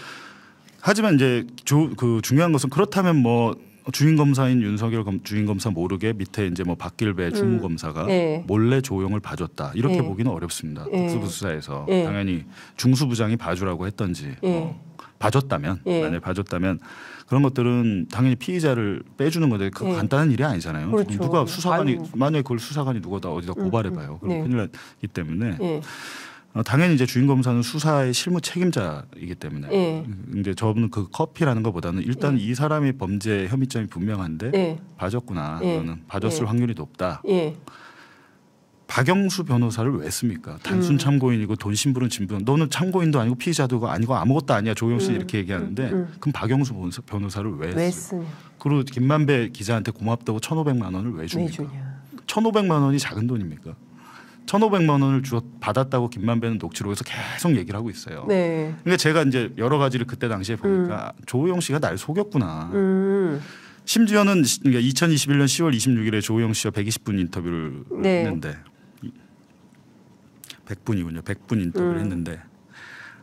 하지만 이제 조, 그 중요한 것은 그렇다면 뭐 주인 검사인 윤석열 검, 주인 검사 모르게 밑에 이제 뭐 박길배 주무 음. 검사가 음. 네. 몰래 조용을 봐줬다 이렇게 네. 보기는 어렵습니다. 네. 특수부 수사에서 네. 당연히 중수부장이 봐주라고 했던지 네. 뭐 봐줬다면 네. 만약 봐줬다면 그런 것들은 당연히 피의자를 빼주는 건데 그 간단한 일이 아니잖아요. 그렇죠. 누가 수사관이 아유. 만약에 그걸 수사관이 누구다 어디다 음, 고발해봐요. 음. 그럼 큰일 나기 때문에. 어, 당연히 이제 주임 검사는 수사의 실무 책임자이기 때문에. 예. 근데 음, 저분은 그 커피라는 것보다는 일단 예. 이 사람이 범죄 혐의점이 분명한데 예. 봐줬구나. 예. 는 봐줬을 예. 확률이 높다. 예. 박영수 변호사를 왜 씁니까? 단순 음. 참고인이고 돈심부름 진분. 너는 참고인도 아니고 피의자도 아니고 아무것도 아니야. 조경 씨 음. 이렇게 얘기하는데 음. 음. 그럼 박영수 변호사를 왜, 왜 쓰냐? 그리고 김만배 기자한테 고맙다고 천오백만 원을 왜 줍니까? 천오백만 원이 작은 돈입니까? 천오백만 원을 주었 받았다고 김만배는 녹취록에서 계속 얘기를 하고 있어요. 네. 그러니까 제가 이제 여러 가지를 그때 당시에 보니까 음. 조호영 씨가 날 속였구나. 음. 심지어는 그니까 2021년 10월 26일에 조호영 씨와 120분 인터뷰를 네. 했는데 100분이군요. 100분 인터뷰를 음. 했는데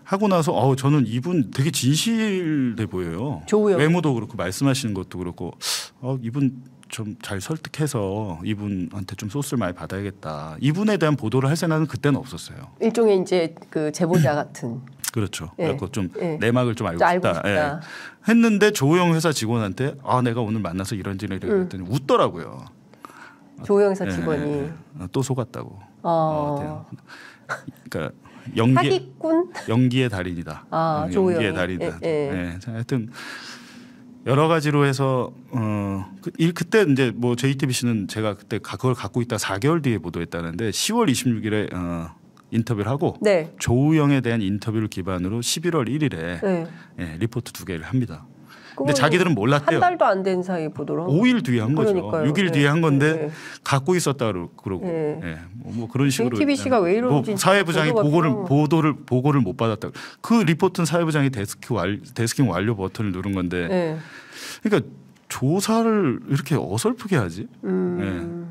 하고 나서 어 저는 이분 되게 진실돼 보여요. 조우영. 외모도 그렇고 말씀하시는 것도 그렇고 어 이분 좀잘 설득해서 이분한테 좀 소스를 많이 받아야겠다. 이분에 대한 보도를 할 생각은 그때는 없었어요. 일종의 이제 그 제보자 같은. 그렇죠. 예. 그래서 좀 예. 내막을 좀 알고 좀 싶다. 알고 싶다. 예. 했는데 조호영 회사 직원한테 아 내가 오늘 만나서 이런 일을 했더니 음. 웃더라고요. 조호영 회사 예, 직원이 예, 또 속았다고. 아. 어. 어 그러니까 연기 사기꾼 연기의 달인이다. 아, 연기의 달인이다. 예, 예. 하여튼 여러 가지로 해서 어그 그때 이제 뭐 JTBC는 제가 그때 그걸 갖고 있다 4개월 뒤에 보도했다는데 10월 26일에 어 인터뷰를 하고 네. 조우영에 대한 인터뷰를 기반으로 11월 1일에 네. 예, 리포트 두 개를 합니다. 근데 자기들은 몰랐대요. 한 달도 안 된 사이 보도록 5일 뒤에 한 거죠. 그러니까요. 6일 네. 뒤에 한 건데 네. 갖고 있었다 그러고 네. 네. 뭐 그런 식으로 JTBC가 왜 이러는지 뭐 사회부장이 보고를 필요한... 보도를 보고를 못 받았다. 그 리포트는 사회부장이 데스크 완, 데스킹 완료 버튼을 누른 건데 그러니까 조사를 이렇게 어설프게 하지? 음.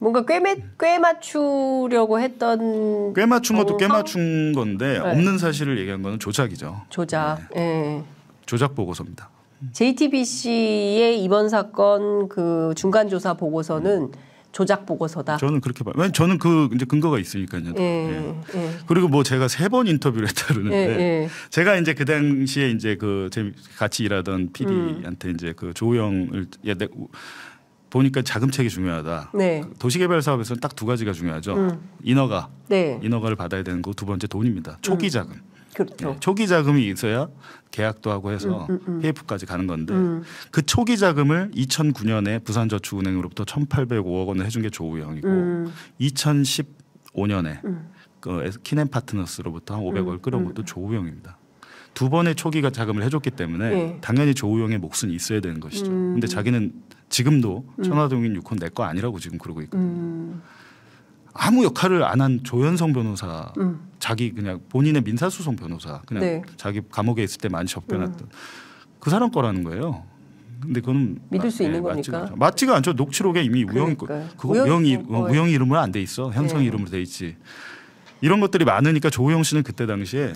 뭔가 꿰 매, 꿰 맞추려고 했던 꿰 맞춘 것도 꿰 어, 맞춘 건데 네. 없는 사실을 얘기한 거는 조작이죠. 조작. 네. 조작 보고서입니다. JTBC의 이번 사건 그 중간 조사 보고서는 조작 보고서다. 저는 그렇게 봐요. 저는 그 이제 근거가 있으니까요. 예, 예. 예. 그리고 뭐 제가 세 번 인터뷰를 했다 그러는데 예, 예. 제가 이제 그 당시에 이제 그 같이 일하던 PD한테 음. 이제 그 조영을 예, 내, 보니까 자금책이 중요하다. 네. 도시개발 사업에서는 딱 두 가지가 중요하죠. 음. 인허가, 네. 인허가를 받아야 되는 거 두 번째 돈입니다. 초기 음. 자금. 그렇죠. 예, 초기 자금이 있어야 계약도 하고 해서 음, 음, 음. PF까지 가는 건데 음. 그 초기 자금을 2009년에 부산저축은행으로부터 1,805억 원을 해준 게 조우영이고 2015년에 음. 음. 그 키넨 파트너스로부터 한 500억을 끌어온 것도 조우영입니다. 두 번의 초기가 자금을 해줬기 때문에 네. 당연히 조우영의 몫은 있어야 되는 것이죠. 근데 자기는 지금도 천화동인 6호내거 아니라고 지금 그러고 있거든요. 아무 역할을 안 한 조현성 변호사 음. 자기 그냥 본인의 민사소송 변호사 그냥 네. 자기 감옥에 있을 때 많이 접변했던 음. 그 사람 거라는 거예요. 근데 그건 믿을 수 아, 예, 있는 맞지, 겁니까? 맞지가 않죠. 녹취록에 이미 우영 그거 우영 이 어, 어, 어. 우영 이름으로 안 돼 있어. 현성 네. 이름으로 돼 있지. 이런 것들이 많으니까 조우영 씨는 그때 당시에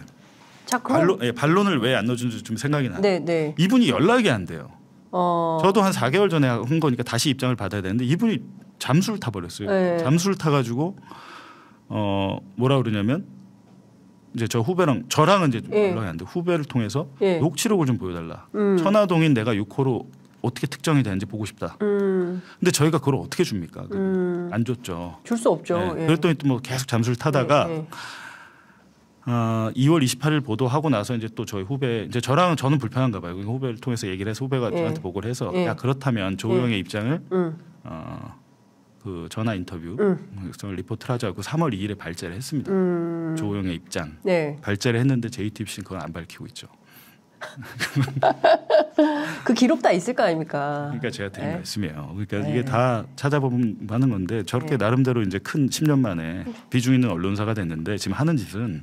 반론, 예, 반론을 왜 안 넣어준지 좀 생각이 나요. 네, 네. 이분이 연락이 안 돼요. 어... 저도 한 4개월 전에 한 거니까 다시 입장을 받아야 되는데 이분이 잠수를 타버렸어요. 네. 잠수를 타가지고 어 뭐라 그러냐면 이제 저 후배랑 저랑은 이제 예. 연락이 안 돼. 후배를 통해서 예. 녹취록을 좀 보여달라. 음. 천화동인 내가 6호로 어떻게 특정이 되는지 보고 싶다. 음. 근데 저희가 그걸 어떻게 줍니까? 그 음. 안 줬죠. 줄 수 없죠. 네. 예. 그랬더니 또뭐 계속 잠수를 타다가 예. 예. 아, 2월 28일 보도하고 나서 이제 또 저희 후배 이제 저랑 저는 불편한가 봐요. 후배를 통해서 얘기를 해서 후배가 예. 저한테 보고를 해서 야 그렇다면 조우영의 입장을 음. 어. 그 전화 인터뷰 음. 리포트를 하자고 3월 2일에 발제를 했습니다. 음. 조호영의 입장 네. 발제를 했는데 JTBC는 그건 안 밝히고 있죠. 그 기록 다 있을 거 아닙니까? 그러니까 제가 드린 네. 말씀이에요. 그러니까 네. 이게 다 찾아보면 많은 건데 저렇게 네. 나름대로 이제 큰 10년 만에 네. 비중 있는 언론사가 됐는데 지금 하는 짓은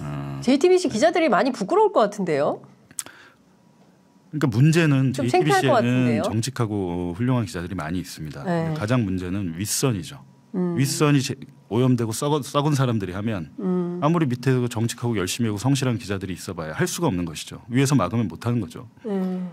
어... JTBC 기자들이 많이 부끄러울 것 같은데요. 그러니까 문제는 JTBC에는 정직하고 훌륭한 기자들이 많이 있습니다. 네. 네 가장 문제는 윗선이죠. 음. 윗선이 오염되고 썩은, 썩은 사람들이 하면 음. 아무리 밑에도 정직하고 열심히 하고 성실한 기자들이 있어봐야 할 수가 없는 것이죠. 위에서 막으면 못하는 거죠. 음.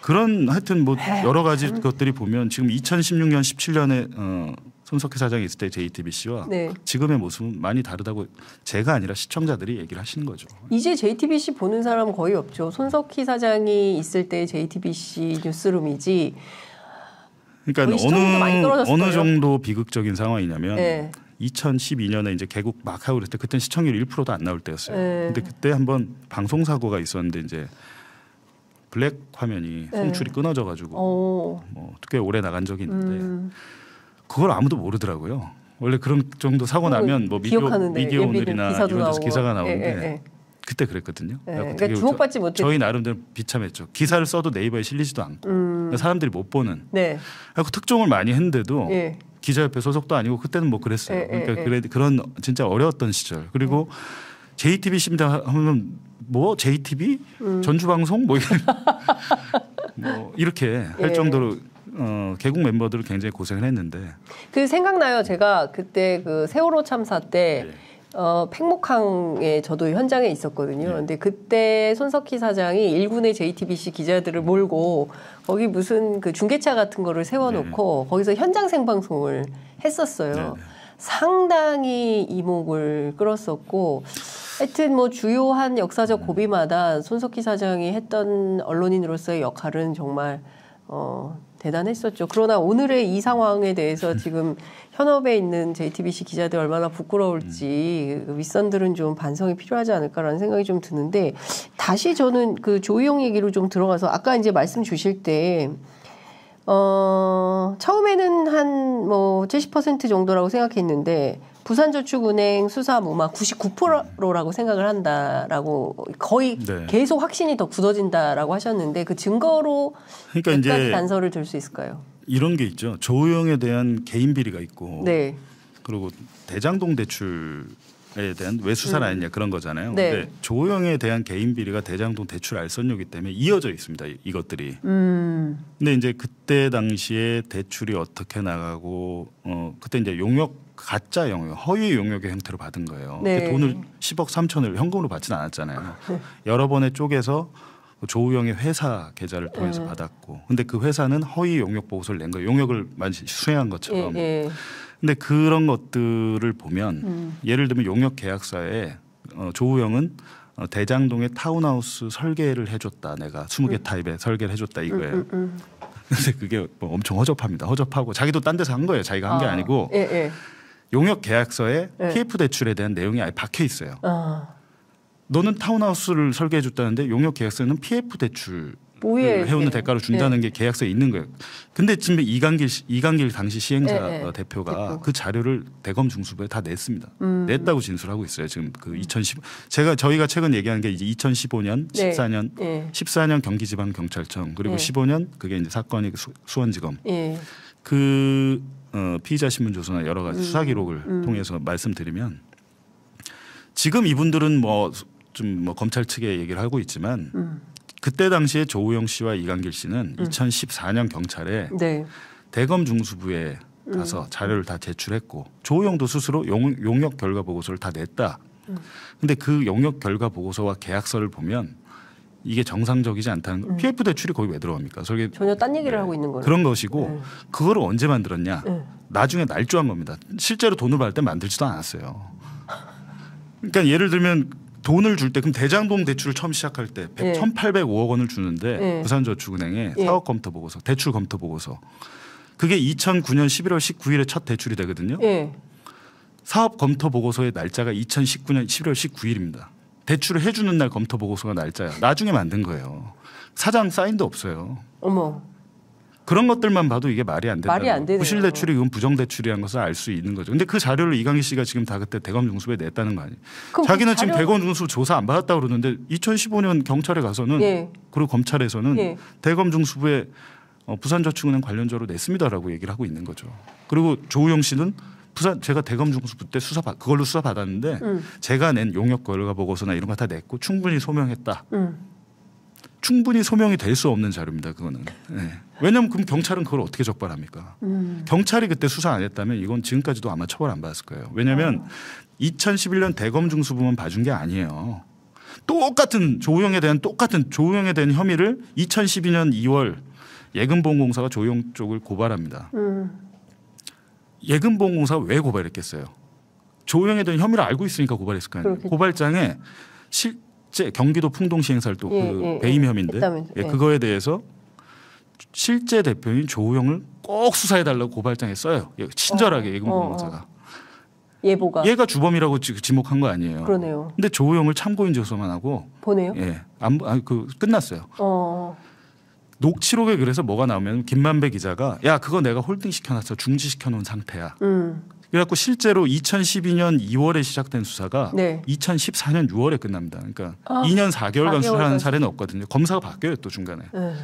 그런 하여튼 뭐 에이, 아, 여러 가지 것들이 보면 지금 2016년 17년에 어, 손석희 사장이 있을 때 JTBC와 네. 지금의 모습은 많이 다르다고 제가 아니라 시청자들이 얘기를 하시는 거죠. 이제 JTBC 보는 사람 거의 없죠. 손석희 사장이 있을 때 JTBC 뉴스룸이지. 그러니까 어느 어느 정도 비극적인 상황이냐면 네. 2012년에 이제 개국 막 하고 그랬을 때 그때 시청률 1%도 안 나올 때였어요. 네. 근데 그때 한번 방송 사고가 있었는데 이제 블랙 화면이 네. 송출이 네. 끊어져 가지고 어. 뭐꽤 오래 나간 적이 있는데 음. 그걸 아무도 모르더라고요. 원래 그런 정도 사고 어, 나면 뭐 미디어, 미디어 오늘이나 이런 데서 기사가 예, 예, 나오는데 예, 예. 그때 그랬거든요. 예, 그러니까 주목받지 못했 저희 나름대로 비참했죠. 기사를 써도 네이버에 실리지도 않고 음. 그러니까 사람들이 못 보는. 네. 그 특종을 많이 했는데도 예. 기자협회 소속도 아니고 그때는 뭐 그랬어요. 그러니까 그래, 그런 진짜 어려웠던 시절. 그리고 JTB 심장 하면 뭐 JTB 음. 전주방송 뭐, 뭐 이렇게 할 정도로 어, 개국 멤버들을 굉장히 고생을 했는데 그 생각나요. 제가 그때 그 세월호 참사 때 네. 어, 팽목항에 저도 현장에 있었거든요. 네. 근데 그때 손석희 사장이 일군의 JTBC 기자들을 몰고 거기 무슨 그 중계차 같은 거를 세워놓고 네. 거기서 현장 생방송을 했었어요. 상당히 이목을 끌었었고 하여튼 뭐 주요한 역사적 음. 고비마다 손석희 사장이 했던 언론인으로서의 역할은 정말 어 대단했었죠. 그러나 오늘의 이 상황에 대해서 지금 현업에 있는 JTBC 기자들 얼마나 부끄러울지 음. 그 윗선들은 좀 반성이 필요하지 않을까라는 생각이 좀 드는데 다시 저는 그 조희용 얘기로 좀 들어가서 아까 이제 말씀 주실 때 어, 처음에는 한 뭐 70% 정도라고 생각했는데 부산저축은행 수사 무마 99%라고 생각을 한다라고 거의 네. 계속 확신이 더 굳어진다라고 하셨는데 그 증거로 그러니까 이제 단서를 들 수 있을까요? 이런 게 있죠. 조호영에 대한 개인 비리가 있고 네. 그리고 대장동 대출 에 대한 왜 수사를 음. 안 했냐 음. 그런 거잖아요. 네. 근데 조호영에 대한 개인 비리가 대장동 대출 알선료기 때문에 이어져 있습니다. 이것들이. 음. 근데 이제 그때 당시에 대출이 어떻게 나가고 어 그때 이제 용역 가짜 영역, 허위 용역의 형태로 받은 거예요. 네. 돈을 10억 3천을 현금으로 받지는 않았잖아요. 네. 여러 번의 쪽에서 조우영의 회사 계좌를 통해서 네. 받았고, 근데 그 회사는 허위 용역 보고서를 낸 거예요. 용역을 많이 수행한 것처럼. 예, 예, 근데 그런 것들을 보면 음. 예를 들면 용역 계약서에 어, 조우영은 어, 대장동의 타운하우스 설계를 해줬다. 내가 20개 음. 타입에 설계를 해줬다 음, 이거예요. 음, 음, 근데 그게 뭐 엄청 허접합니다. 허접하고 자기도 딴 데서 한 거예요. 자기가 한 게 아, 니고 예, 예. 용역 계약서에 네. TF 대출에 대한 내용이 아예 박혀 있어요. 아. 너는 타운하우스를 설계해 줬다는데 용역 계약서는 PF 대출 을 그 해오는 네. 대가로 준다는 네. 게 계약서에 있는 거예요. 근데 지금 이강길 이강길 당시 시행사 네, 네. 대표가 대그 자료를 대검 중수부에 다 냈습니다. 음. 냈다고 진술하고 있어요. 지금 그 2015 제가 저희가 최근 얘기한 게 이제 2015년, 네. 14년, 네. 예. 14년 경기지방경찰청 그리고 15년 예. 그게 이제 사건이 수, 원지검그 예. 어, 피의자 신문 조서나 여러 가지 음. 수사 기록을 음. 통해서 말씀드리면 지금 이분들은 뭐 좀뭐 뭐 검찰 측에 얘기를 하고 있지만 음. 그때 당시에 조우영 씨와 이강길 씨는 2014년 음. 경찰에 네. 대검 중수부에 가서 음. 자료를 다 제출했고 조우영도 스스로 용, 용역 결과 보고서를 다 냈다. 음. 근데 그 용역 결과 보고서와 계약서를 보면 이게 정상적이지 않다는 거. 음. PF 대출이 거기 왜 들어갑니까? 저게 전혀 딴 얘기를 네. 하고 있는 거예요. 그런 것이고 네. 그거 언제 만들었냐? 네. 나중에 날조한 겁니다. 실제로 돈을 받을 때 만들지도 않았어요. 그러니까 예를 들면 돈을 줄 때 그럼 대장동 대출을 처음 시작할 때1 1,805억 원을 주는데 예. 부산저축은행에 예. 사업 검토 보고서, 대출 검토 보고서. 그게 2009년 11월 19일에 첫 대출이 되거든요. 예. 사업 검토 보고서의 날짜가 2019년 11월 19일입니다. 대출을 해주는 날 검토 보고서가 날짜야. 나중에 만든 거예요. 사장 사인도 없어요. 어머. 그런 것들만 봐도 이게 말이 안 된다. 말이 안 되네요. 부실 대출이 이건 부정 대출이란 것을 알 수 있는 거죠. 근데 그 자료를 이강희 씨가 지금 다 그때 대검 중수부에 냈다는 거 아니에요. 그 자기는 그 지금 대검 중수부 조사 안 받았다 그러는데 2015년 경찰에 가서는 예. 그리고 검찰에서는 예. 대검 중수부에 어, 부산저축은행 관련자로 냈습니다라고 얘기를 하고 있는 거죠. 그리고 조우영 씨는 부산 제가 대검 중수부 때 수사 받 그걸로 수사 받았는데 음. 제가 낸 용역 결과 보고서나 이런 거 다 냈고 충분히 소명했다. 음. 충분히 소명이 될 수 없는 자료입니다. 그거는. 네. 예. 왜냐하면 그럼 경찰은 그걸 어떻게 적발합니까? 음. 경찰이 그때 수사 안 했다면 이건 지금까지도 아마 처벌 안 받았을 거예요. 왜냐하면 어. 2011년 대검 중수부만 봐준 게 아니에요. 똑같은 조우영에 대한 똑같은 조우영에 대한 혐의를 2012년 2월 예금보험공사가 조우영 쪽을 고발합니다. 음. 예금보험공사가 왜 고발했겠어요? 조영에 대한 혐의를 알고 있으니까 고발했을 거 아니에요. 그렇겠죠. 고발장에 실제 경기도 풍동시 행살도 예, 그 예, 배임 예. 혐의인데 예, 예. 그거에 대해서 실제 대표인 조우영을 꼭 수사해달라고 고발장에 써요. 예, 친절하게 어, 어 예금보험공사가. 어, 어. 예보가 얘가 주범이라고 지- 지목한 거 아니에요. 그러네요. 근데 조우영을 참고인 조서만 하고 보내요? 예, 안, 아, 그 끝났어요. 어. 어. 녹취록에 그래서 뭐가 나오면 김만배 기자가 야 그거 내가 홀딩 시켜놨어 중지 시켜놓은 상태야. 음. 그래갖고 실제로 2012년 2월에 시작된 수사가 네. 2014년 6월에 끝납니다. 그러니까 아, 2년 4개월간 수사하는 사례는 없거든요. 검사가 바뀌어요 또 중간에. 음.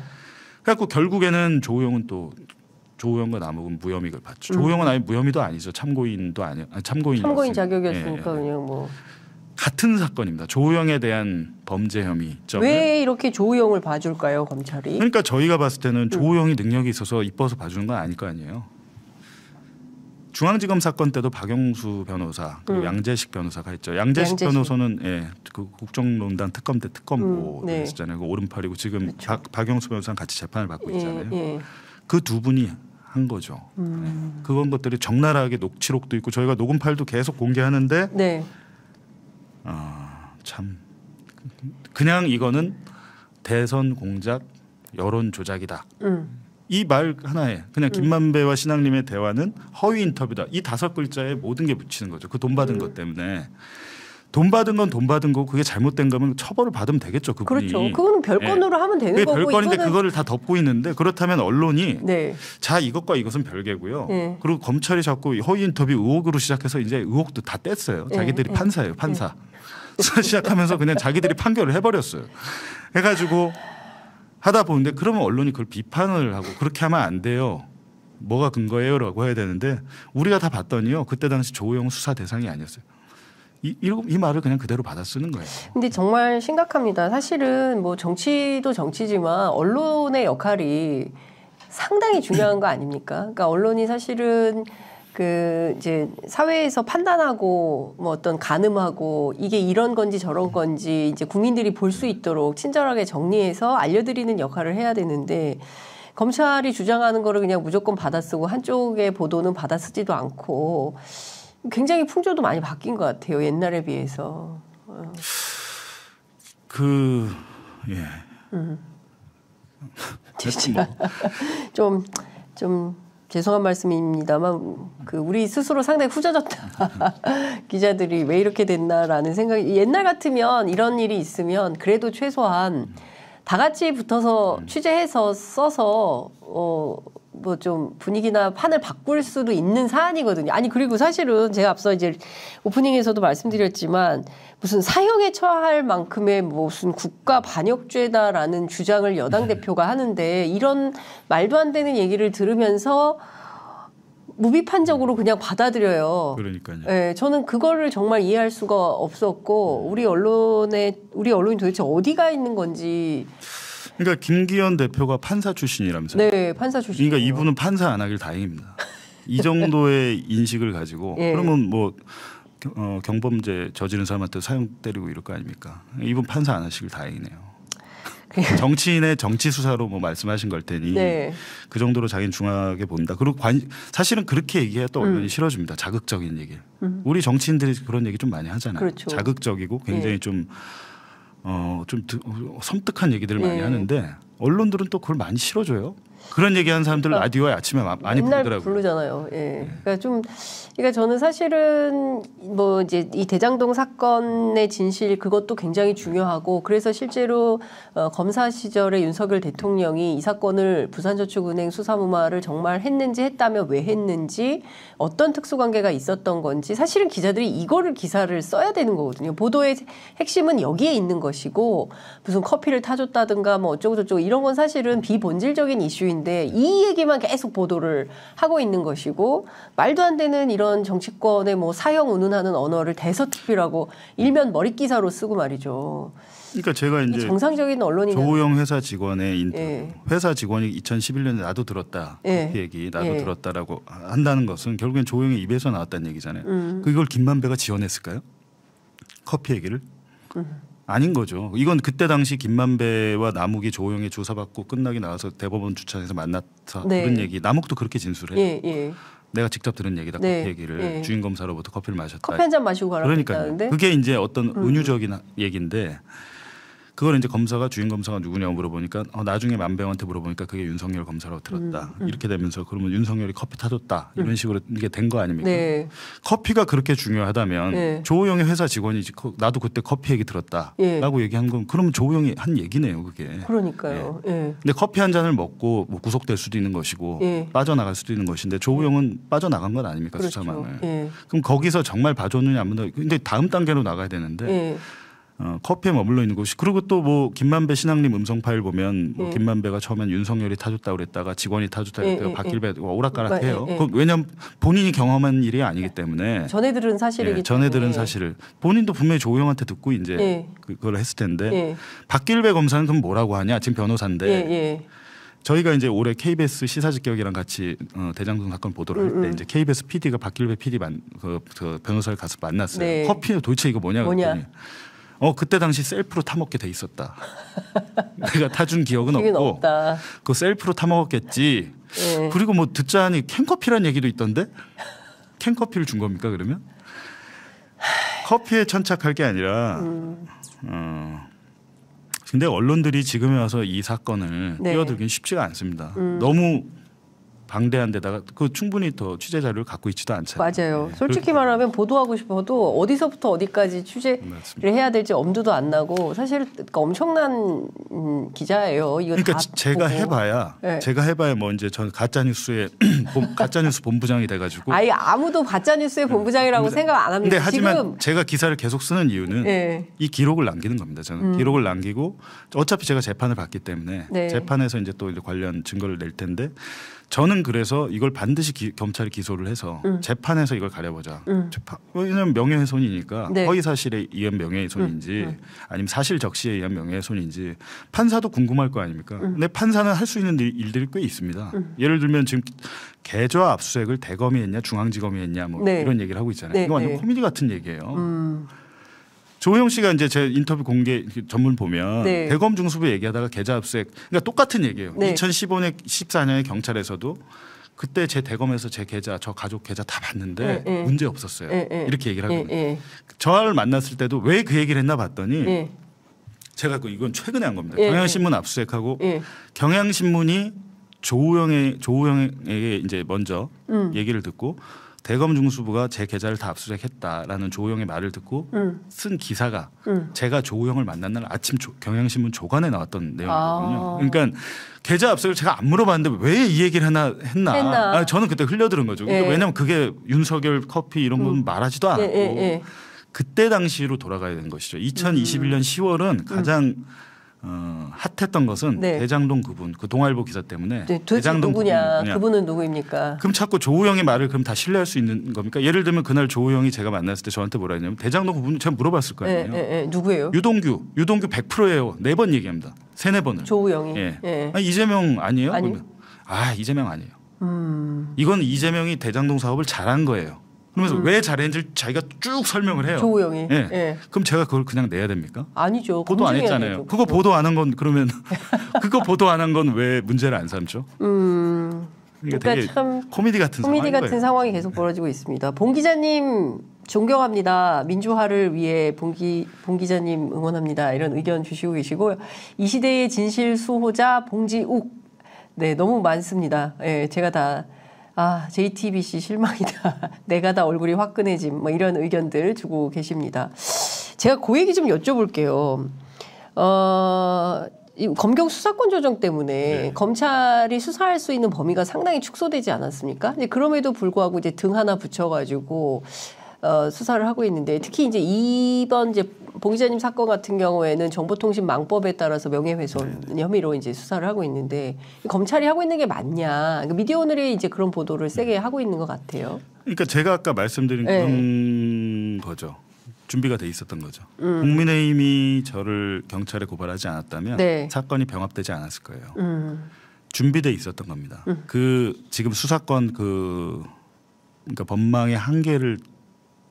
그래갖고 결국에는 조우영은 또 조우영과 남욱은 무혐의를 받죠. 음. 조우영은 아예 무혐의도 아니죠. 참고인도 아니 참고인 참고인 자격이었으니까 예, 예, 예. 그냥 뭐. 같은 사건입니다. 조우영에 대한 범죄 혐의. 점왜 이렇게 조우영을 봐줄까요, 검찰이? 그러니까 저희가 봤을 때는 음. 조우영이 능력이 있어서 이뻐서 봐주는 건 아닐 거 아니에요. 중앙지검 사건 때도 박영수 변호사, 그리고 음. 양재식 변호사가 있죠. 양재식, 양재식. 변호사는 예, 그 국정농단 특검 때 특검보를 음, 네. 었잖아요그 오른팔이고 지금 그렇죠. 박, 박영수 변호사는 같이 재판을 받고 예, 있잖아요. 예, 예. 그 그두 분이 한 거죠. 음. 네. 그건 것들이 적나라하게 녹취록도 있고 저희가 녹음 파일도 계속 공개하는데 네. 어, 참 그냥 이거는 대선 공작 여론 조작이다. 음. 이말 하나에 그냥 김만배와 신앙님의 대화는 허위 인터뷰다. 이 다섯 글자에 모든 게 붙이는 거죠. 그 돈 받은 음. 것 때문에. 돈 받은 건 돈 받은 거 그게 잘못된 거면 처벌을 받으면 되겠죠 그분이. 그렇죠. 그거 별건으로 예. 하면 되는 그게 거고. 별건인데 그거를 다 덮고 있는데 그렇다면 언론이 네. 자 이것과 이것은 별개고요. 네. 그리고 검찰이 자꾸 허위 인터뷰 의혹으로 시작해서 이제 의혹도 다 뗐어요. 예, 자기들이 네. 판사예요 판사. 시작하면서 그냥 자기들이 판결을 해버렸어요. 해가지고 하다 보는데 그러면 언론이 그걸 비판을 하고 그렇게 하면 안 돼요. 뭐가 근거예요라고 해야 되는데 우리가 다 봤더니요 그때 당시 조호영 수사 대상이 아니었어요. 이, 이, 이, 말을 그냥 그대로 받아 쓰는 거예요. 근데 정말 심각합니다. 사실은 뭐 정치도 정치지만 언론의 역할이 상당히 중요한 거 아닙니까? 그러니까 언론이 사실은 그 이제 사회에서 판단하고 뭐 어떤 가늠하고 이게 이런 건지 저런 건지 이제 국민들이 볼 수 있도록 친절하게 정리해서 알려드리는 역할을 해야 되는데 검찰이 주장하는 거를 그냥 무조건 받아쓰고 한쪽의 보도는 받아쓰지도 않고 굉장히 풍조도 많이 바뀐 것 같아요 옛날에 비해서. 그 예. 음. 진 음. 좀 좀. 죄송한 말씀입니다만 그 우리 스스로 상당히 후져졌다 기자들이 왜 이렇게 됐나라는 생각이 옛날 같으면 이런 일이 있으면 그래도 최소한 다 같이 붙어서 음. 취재해서 써서 어 뭐좀 분위기나 판을 바꿀 수도 있는 사안이거든요. 아니 그리고 사실은 제가 앞서 이제 오프닝에서도 말씀드렸지만 무슨 사형에 처할 만큼의 무슨 국가 반역죄다라는 주장을 여당 네. 대표가 하는데 이런 말도 안 되는 얘기를 들으면서 무비판적으로 그냥 받아들여요. 그러니까요. 예, 저는 그거를 정말 이해할 수가 없었고 네. 우리 언론에 우리 언론이 도대체 어디가 있는 건지 그러니까 김기현 대표가 판사 출신이라면서요? 네, 판사 출신. 그러니까 이분은 판사 안 하길 다행입니다. 이 정도의 인식을 가지고 예. 그러면 뭐 어, 경범죄 저지른 사람한테 사형 때리고 이럴 거 아닙니까? 이분 판사 안 하시길 다행이네요. 정치인의 정치 수사로 뭐 말씀하신 걸 테니 네. 그 정도로 자기는 중하게 본다. 그리고 관, 사실은 그렇게 얘기해야 또 언론이 싫어집니다. 자극적인 얘기. 음. 우리 정치인들이 그런 얘기 좀 많이 하잖아요. 그렇죠. 자극적이고 굉장히 네. 좀 어좀 어, 섬뜩한 얘기들을 많이 네. 하는데 언론들은 또 그걸 많이 싫어줘요. 그런 얘기하는 사람들 그러니까 라디오에 아침에 많이 부르더라고요. 부르잖아요. 예. 예. 그러니까 좀 그러니까 저는 사실은 뭐 이제 이 대장동 사건의 진실 그것도 굉장히 중요하고 그래서 실제로 어, 검사 시절에 윤석열 대통령이 이 사건을 부산저축은행 수사무마를 정말 했는지 했다면 왜 했는지 어떤 특수관계가 있었던 건지 사실은 기자들이 이거를 기사를 써야 되는 거거든요. 보도의 핵심은 여기에 있는 것이고 무슨 커피를 타줬다든가 뭐 어쩌고저쩌고 이런 건 사실은 비본질적인 이슈인데 이 얘기만 계속 보도를 하고 있는 것이고 말도 안 되는 이런 정치권의 뭐 사형 운운하는 언어를 대서특필하고 일면 머리 기사로 쓰고 말이죠. 그러니까 제가 이제 정상적인 언론인 조호영 회사 직원의 예. 인터뷰 예. 회사 직원이 2011년에 나도 들었다 예. 그 얘기 나도 예. 들었다라고 한다는 것은 결국엔 조호영의 입에서 나왔다는 얘기잖아요. 음. 그걸 김만배가 지원했을까요? 커피 얘기를 음. 아닌 거죠. 이건 그때 당시 김만배와 남욱이 조호영이 조사받고 끝나기 나와서 대법원 주차장에서 만났다 네. 그런 얘기 남욱도 그렇게 진술해요. 예, 예. 내가 직접 들은 얘기다 네. 커피 얘기를 네. 주인 검사로부터 커피를 마셨다. 커피 한잔 마시고 가라. 그러니까 그게 이제 어떤 음. 은유적인 음. 얘기인데 그걸 이제 검사가 주인 검사가 누구냐고 물어보니까 어, 나중에 만병한테 물어보니까 그게 윤석열 검사라고 들었다 음, 음. 이렇게 되면서 그러면 윤석열이 커피 타줬다 이런 음. 식으로 이게 된 거 아닙니까? 네. 커피가 그렇게 중요하다면 네. 조호영의 회사 직원이 나도 그때 커피 얘기 들었다라고 예. 얘기한 건그러면 조호영이 한 얘기네요 그게. 그러니까요. 예. 예. 근데 커피 한 잔을 먹고 뭐 구속될 수도 있는 것이고 예. 빠져나갈 수도 있는 것인데 조호영은 빠져나간 건 아닙니까 그렇죠. 수사만을. 예. 그럼 거기서 정말 봐줬느냐 안 본다. 근데 다음 단계로 나가야 되는데. 예. 어, 커피에 머물러 있는 곳이 그리고 또 뭐 김만배 신앙님 음성 파일 보면 뭐 예. 김만배가 처음엔 윤석열이 타줬다 그랬다가 직원이 타줬다 그랬다가 예, 예, 예. 박길배 뭐 오락가락해요. 뭐, 예, 예. 그 왜냐면 본인이 경험한 일이 아니기 때문에 전해 들은 사실이기 전에 들은 사실을 본인도 분명히 조우한테 듣고 이제 그, 그걸 했을 텐데 박길배 검사는 그럼 뭐라고 하냐 지금 변호사인데 저희가 이제 올해 KBS 시사직격이랑 같이 어, 대장동 사건 보도를 음, 할때 음. 이제 KBS PD가 박길배 PD 만, 그, 그 변호사를 가서 만났어요. 네. 커피는 도대체 이거 뭐냐 그랬더니 뭐냐. 어 그때 당시 셀프로 타먹게 돼 있었다. 내가 타준 기억은 없고 그 셀프로 타먹었겠지. 네. 예. 그리고 뭐 듣자니 하 캔커피란 얘기도 있던데 캔커피를 준 겁니까 그러면? 커피에 천착할 게 아니라. 음. 어, 근데 언론들이 지금에 와서 이 사건을 네. 띄워들긴 쉽지가 않습니다. 음. 너무 방대한 데다가 그 충분히 더 취재 자료를 갖고 있지도 않잖아요. 맞아요. 네. 솔직히 말하면 보도하고 싶어도 어디서부터 어디까지 취재를 맞습니다. 해야 될지 엄두도 안 나고 사실 그 엄청난 음, 기자예요. 이거 그러니까 제가 보고. 해봐야 네. 제가 해봐야 뭐 이제 전 가짜 뉴스에 가짜 뉴스 본부장이 돼가지고 아니 아무도 가짜 뉴스의 음, 본부장이라고 본 생각 안 합니다. 근 하지만 제가 기사를 계속 쓰는 이유는 네. 이 기록을 남기는 겁니다. 저는 음. 기록을 남기고 어차피 제가 재판을 받기 때문에 네. 재판에서 이제 또 관련 증거를 낼 텐데. 저는 그래서 이걸 반드시 기, 경찰이 기소를 해서 음. 재판에서 이걸 가려보자. 음. 재판, 왜냐면 명예훼손이니까 네. 허위 사실에 의한 명예훼손인지 음. 음. 아니면 사실 적시에 의한 명예훼손인지 판사도 궁금할 거 아닙니까? 음. 근데 판사는 할 수 있는 일, 들이꽤 있습니다. 음. 예를 들면 지금 계좌 압수수색을 대검이 했냐 중앙지검이 했냐 뭐 네. 이런 얘기를 하고 있잖아요. 네. 이거 완전 네. 코미디 같은 얘기예요. 조호영 씨가 이제 제 인터뷰 공개 전문 보면 네. 대검 중수부 얘기하다가 계좌 압수액 그러니까 똑같은 얘기예요. 네. 2015년 14년에 경찰에서도 그때 제 대검에서 제 계좌 저 가족 계좌 다 봤는데 네, 네. 문제 없었어요. 네, 네. 이렇게 얘기를 하거든요. 저를 만났을 때도 왜 그 얘기를 했나 봤더니 제가 그 이건 최근에 한 겁니다. 경향신문 압수액하고 경향신문이 조우영의 조우영에게 이제 먼저 음. 얘기를 듣고 대검 중수부가 제 계좌를 다 압수수색했다라는 조우영의 말을 듣고 음. 쓴 기사가 음. 제가 조우영을 만난 날 아침 조, 경향신문 조간에 나왔던 내용이거든요. 아. 그러니까 계좌 압수수색을 제가 안 물어봤는데 왜 이 얘기를 하나 했나? 했나. 아, 저는 그때 흘려들은 거죠. 그러니까 예. 왜냐하면 그게 윤석열 커피 이런 건 음. 말하지도 않고 예, 예, 예, 그때 당시로 돌아가야 되는 것이죠. 2021년 10월은 음. 가장 음. 어, 핫했던 것은 네. 대장동 그분 그 동아일보 기사 때문에 네, 대장동 누구냐 그분은, 네. 그분은 누구입니까? 그럼 자꾸 조우영의 말을 그럼 다 신뢰할 수 있는 겁니까? 예를 들면 그날 조우영이 제가 만났을 때 저한테 뭐라 했냐면 대장동 그분 제가 물어봤을 거 아니에요. 네, 네, 누구예요? 유동규 유동규 100%예요. 네 번 얘기합니다. 세네 번을. 조우영이. 예. 예. 아니, 이재명 아니에요? 아니. 그러면. 아 이재명 아니에요. 음. 이건 이재명이 대장동 사업을 잘한 거예요. 그러면서 음. 왜 잘했는지 자기가 쭉 설명을 해요. 조우영이. 예. 예. 그럼 제가 그걸 그냥 내야 됩니까? 아니죠. 보도 안 했잖아요. 되죠. 그거 보도 안 한 건 그러면 네. 그거 보도 안 한 건 왜 문제를 안 삼죠? 음. 그러니까, 그러참 코미디 같은 코미디 같은 거예요. 상황이 계속 벌어지고 있습니다. 봉 기자님 존경합니다. 민주화를 위해 봉기, 봉 기자님 응원합니다. 이런 의견 주시고 계시고 이 시대의 진실 수호자 봉지욱 네 너무 많습니다. 예, 제가 다 아, JTBC 실망이다. 내가 다 얼굴이 화끈해짐. 뭐 이런 의견들 주고 계십니다. 제가 그 얘기 좀 여쭤볼게요. 어, 이 검경 수사권 조정 때문에 네. 검찰이 수사할 수 있는 범위가 상당히 축소되지 않았습니까? 그런데 그럼에도 불구하고 이제 등 하나 붙여가지고 어, 수사를 하고 있는데 특히 이제 이번 이제 봉 기자님 사건 같은 경우에는 정보통신망법에 따라서 명예훼손 네네. 네. 혐의로 이제 수사를 하고 있는데 검찰이 하고 있는 게 맞냐? 그러니까 미디어 오늘이 이제 그런 보도를 세게 하고 있는 것 같아요. 그러니까 제가 아까 말씀드린 네. 그런 거죠. 준비가 돼 있었던 거죠. 음. 국민의힘이 저를 경찰에 고발하지 않았다면 네. 사건이 병합되지 않았을 거예요. 음. 준비돼 있었던 겁니다. 음. 그 지금 수사권 그 그러니까 법망의 한계를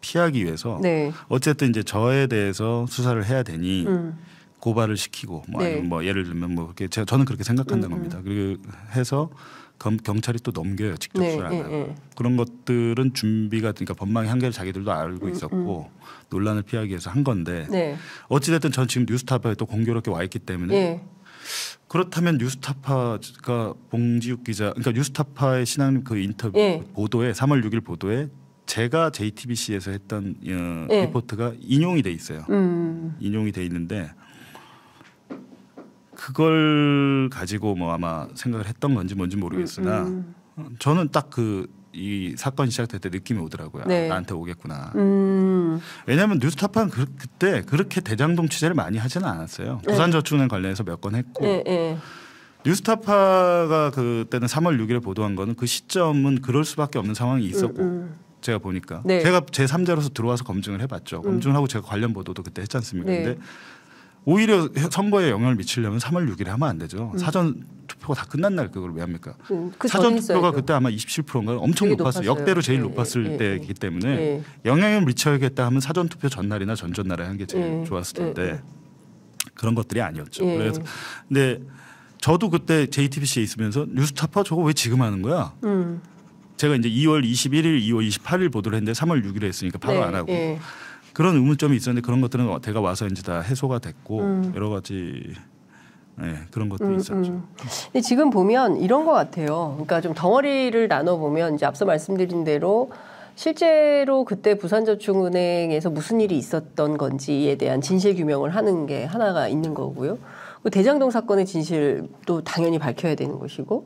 피하기 위해서 네. 어쨌든 이제 저에 대해서 수사를 해야 되니 음. 고발을 시키고 뭐, 네. 아니면 뭐 예를 들면 뭐 그렇게 제가 저는 그렇게 생각한다는 음, 음. 겁니다. 그리고 해서 검, 경찰이 또 넘겨요 직접 네, 수사를 네, 네. 그런 것들은 준비가 그러니까 법망의 한계를 자기들도 알고 음, 있었고 음, 논란을 피하기 위해서 한 건데 네. 어찌됐든 전 지금 뉴스타파에 또 공교롭게 와 있기 때문에 예. 그렇다면 뉴스타파가 봉지욱 기자 그러니까 뉴스타파의 신앙님 그 인터뷰 보도에 3월 6일 보도에 제가 JTBC에서 했던 어, 네. 리포트가 인용이 돼 있어요. 음. 인용이 돼 있는데 그걸 가지고 뭐 아마 생각을 했던 건지 뭔지 모르겠으나 음, 음. 저는 딱 그 이 사건이 시작될 때 느낌이 오더라고요. 네. 나한테 오겠구나. 음. 왜냐하면 뉴스타파는 그, 때 그렇게 대장동 취재를 많이 하지는 않았어요. 네. 부산저축은행 관련해서 몇 건 했고 네, 뉴스타파가 그때는 3월 6일에 보도한 거는 그 시점은 그럴 수밖에 없는 상황이 음, 있었고 음. 제가 보니까 네. 제가 제 3자로서 들어와서 검증을 해봤죠. 음. 검증을 하고 제가 관련 보도도 그때 했지 않습니까? 네. 근데 오히려 선거에 영향을 미치려면 3월 6일에 하면 안 되죠. 음. 사전 투표가 다 끝난 날 그걸 왜 합니까? 음, 그 사전 투표가 그때 아마 27%인가 엄청 높았어요. 역대로 제일 예, 높았을 예, 예. 때이기 예. 때문에 영향을 미쳐야겠다 하면 사전 투표 전날이나 전전날에 하는 게 제일 예. 좋았을 텐데 예, 그런 것들이 아니었죠. 그래서 근데 저도 그때 JTBC에 있으면서 뉴스타파 저거 왜 지금 하는 거야? 음. 제가 이제 2월 21일, 2월 28일 보도를 했는데 3월 6일에 했으니까 바로 네, 안 하고 네. 그런 의문점이 있었는데 그런 것들은 제가 와서 이제 다 해소가 됐고 음. 여러 가지 네, 그런 것도 음, 있었죠. 음. 근데 지금 보면 이런 것 같아요. 그러니까 좀 덩어리를 나눠 보면 이제 앞서 말씀드린 대로 실제로 그때 부산저축은행에서 무슨 일이 있었던 건지에 대한 진실 규명을 하는 게 하나가 있는 거고요. 그 대장동 사건의 진실도 당연히 밝혀야 되는 것이고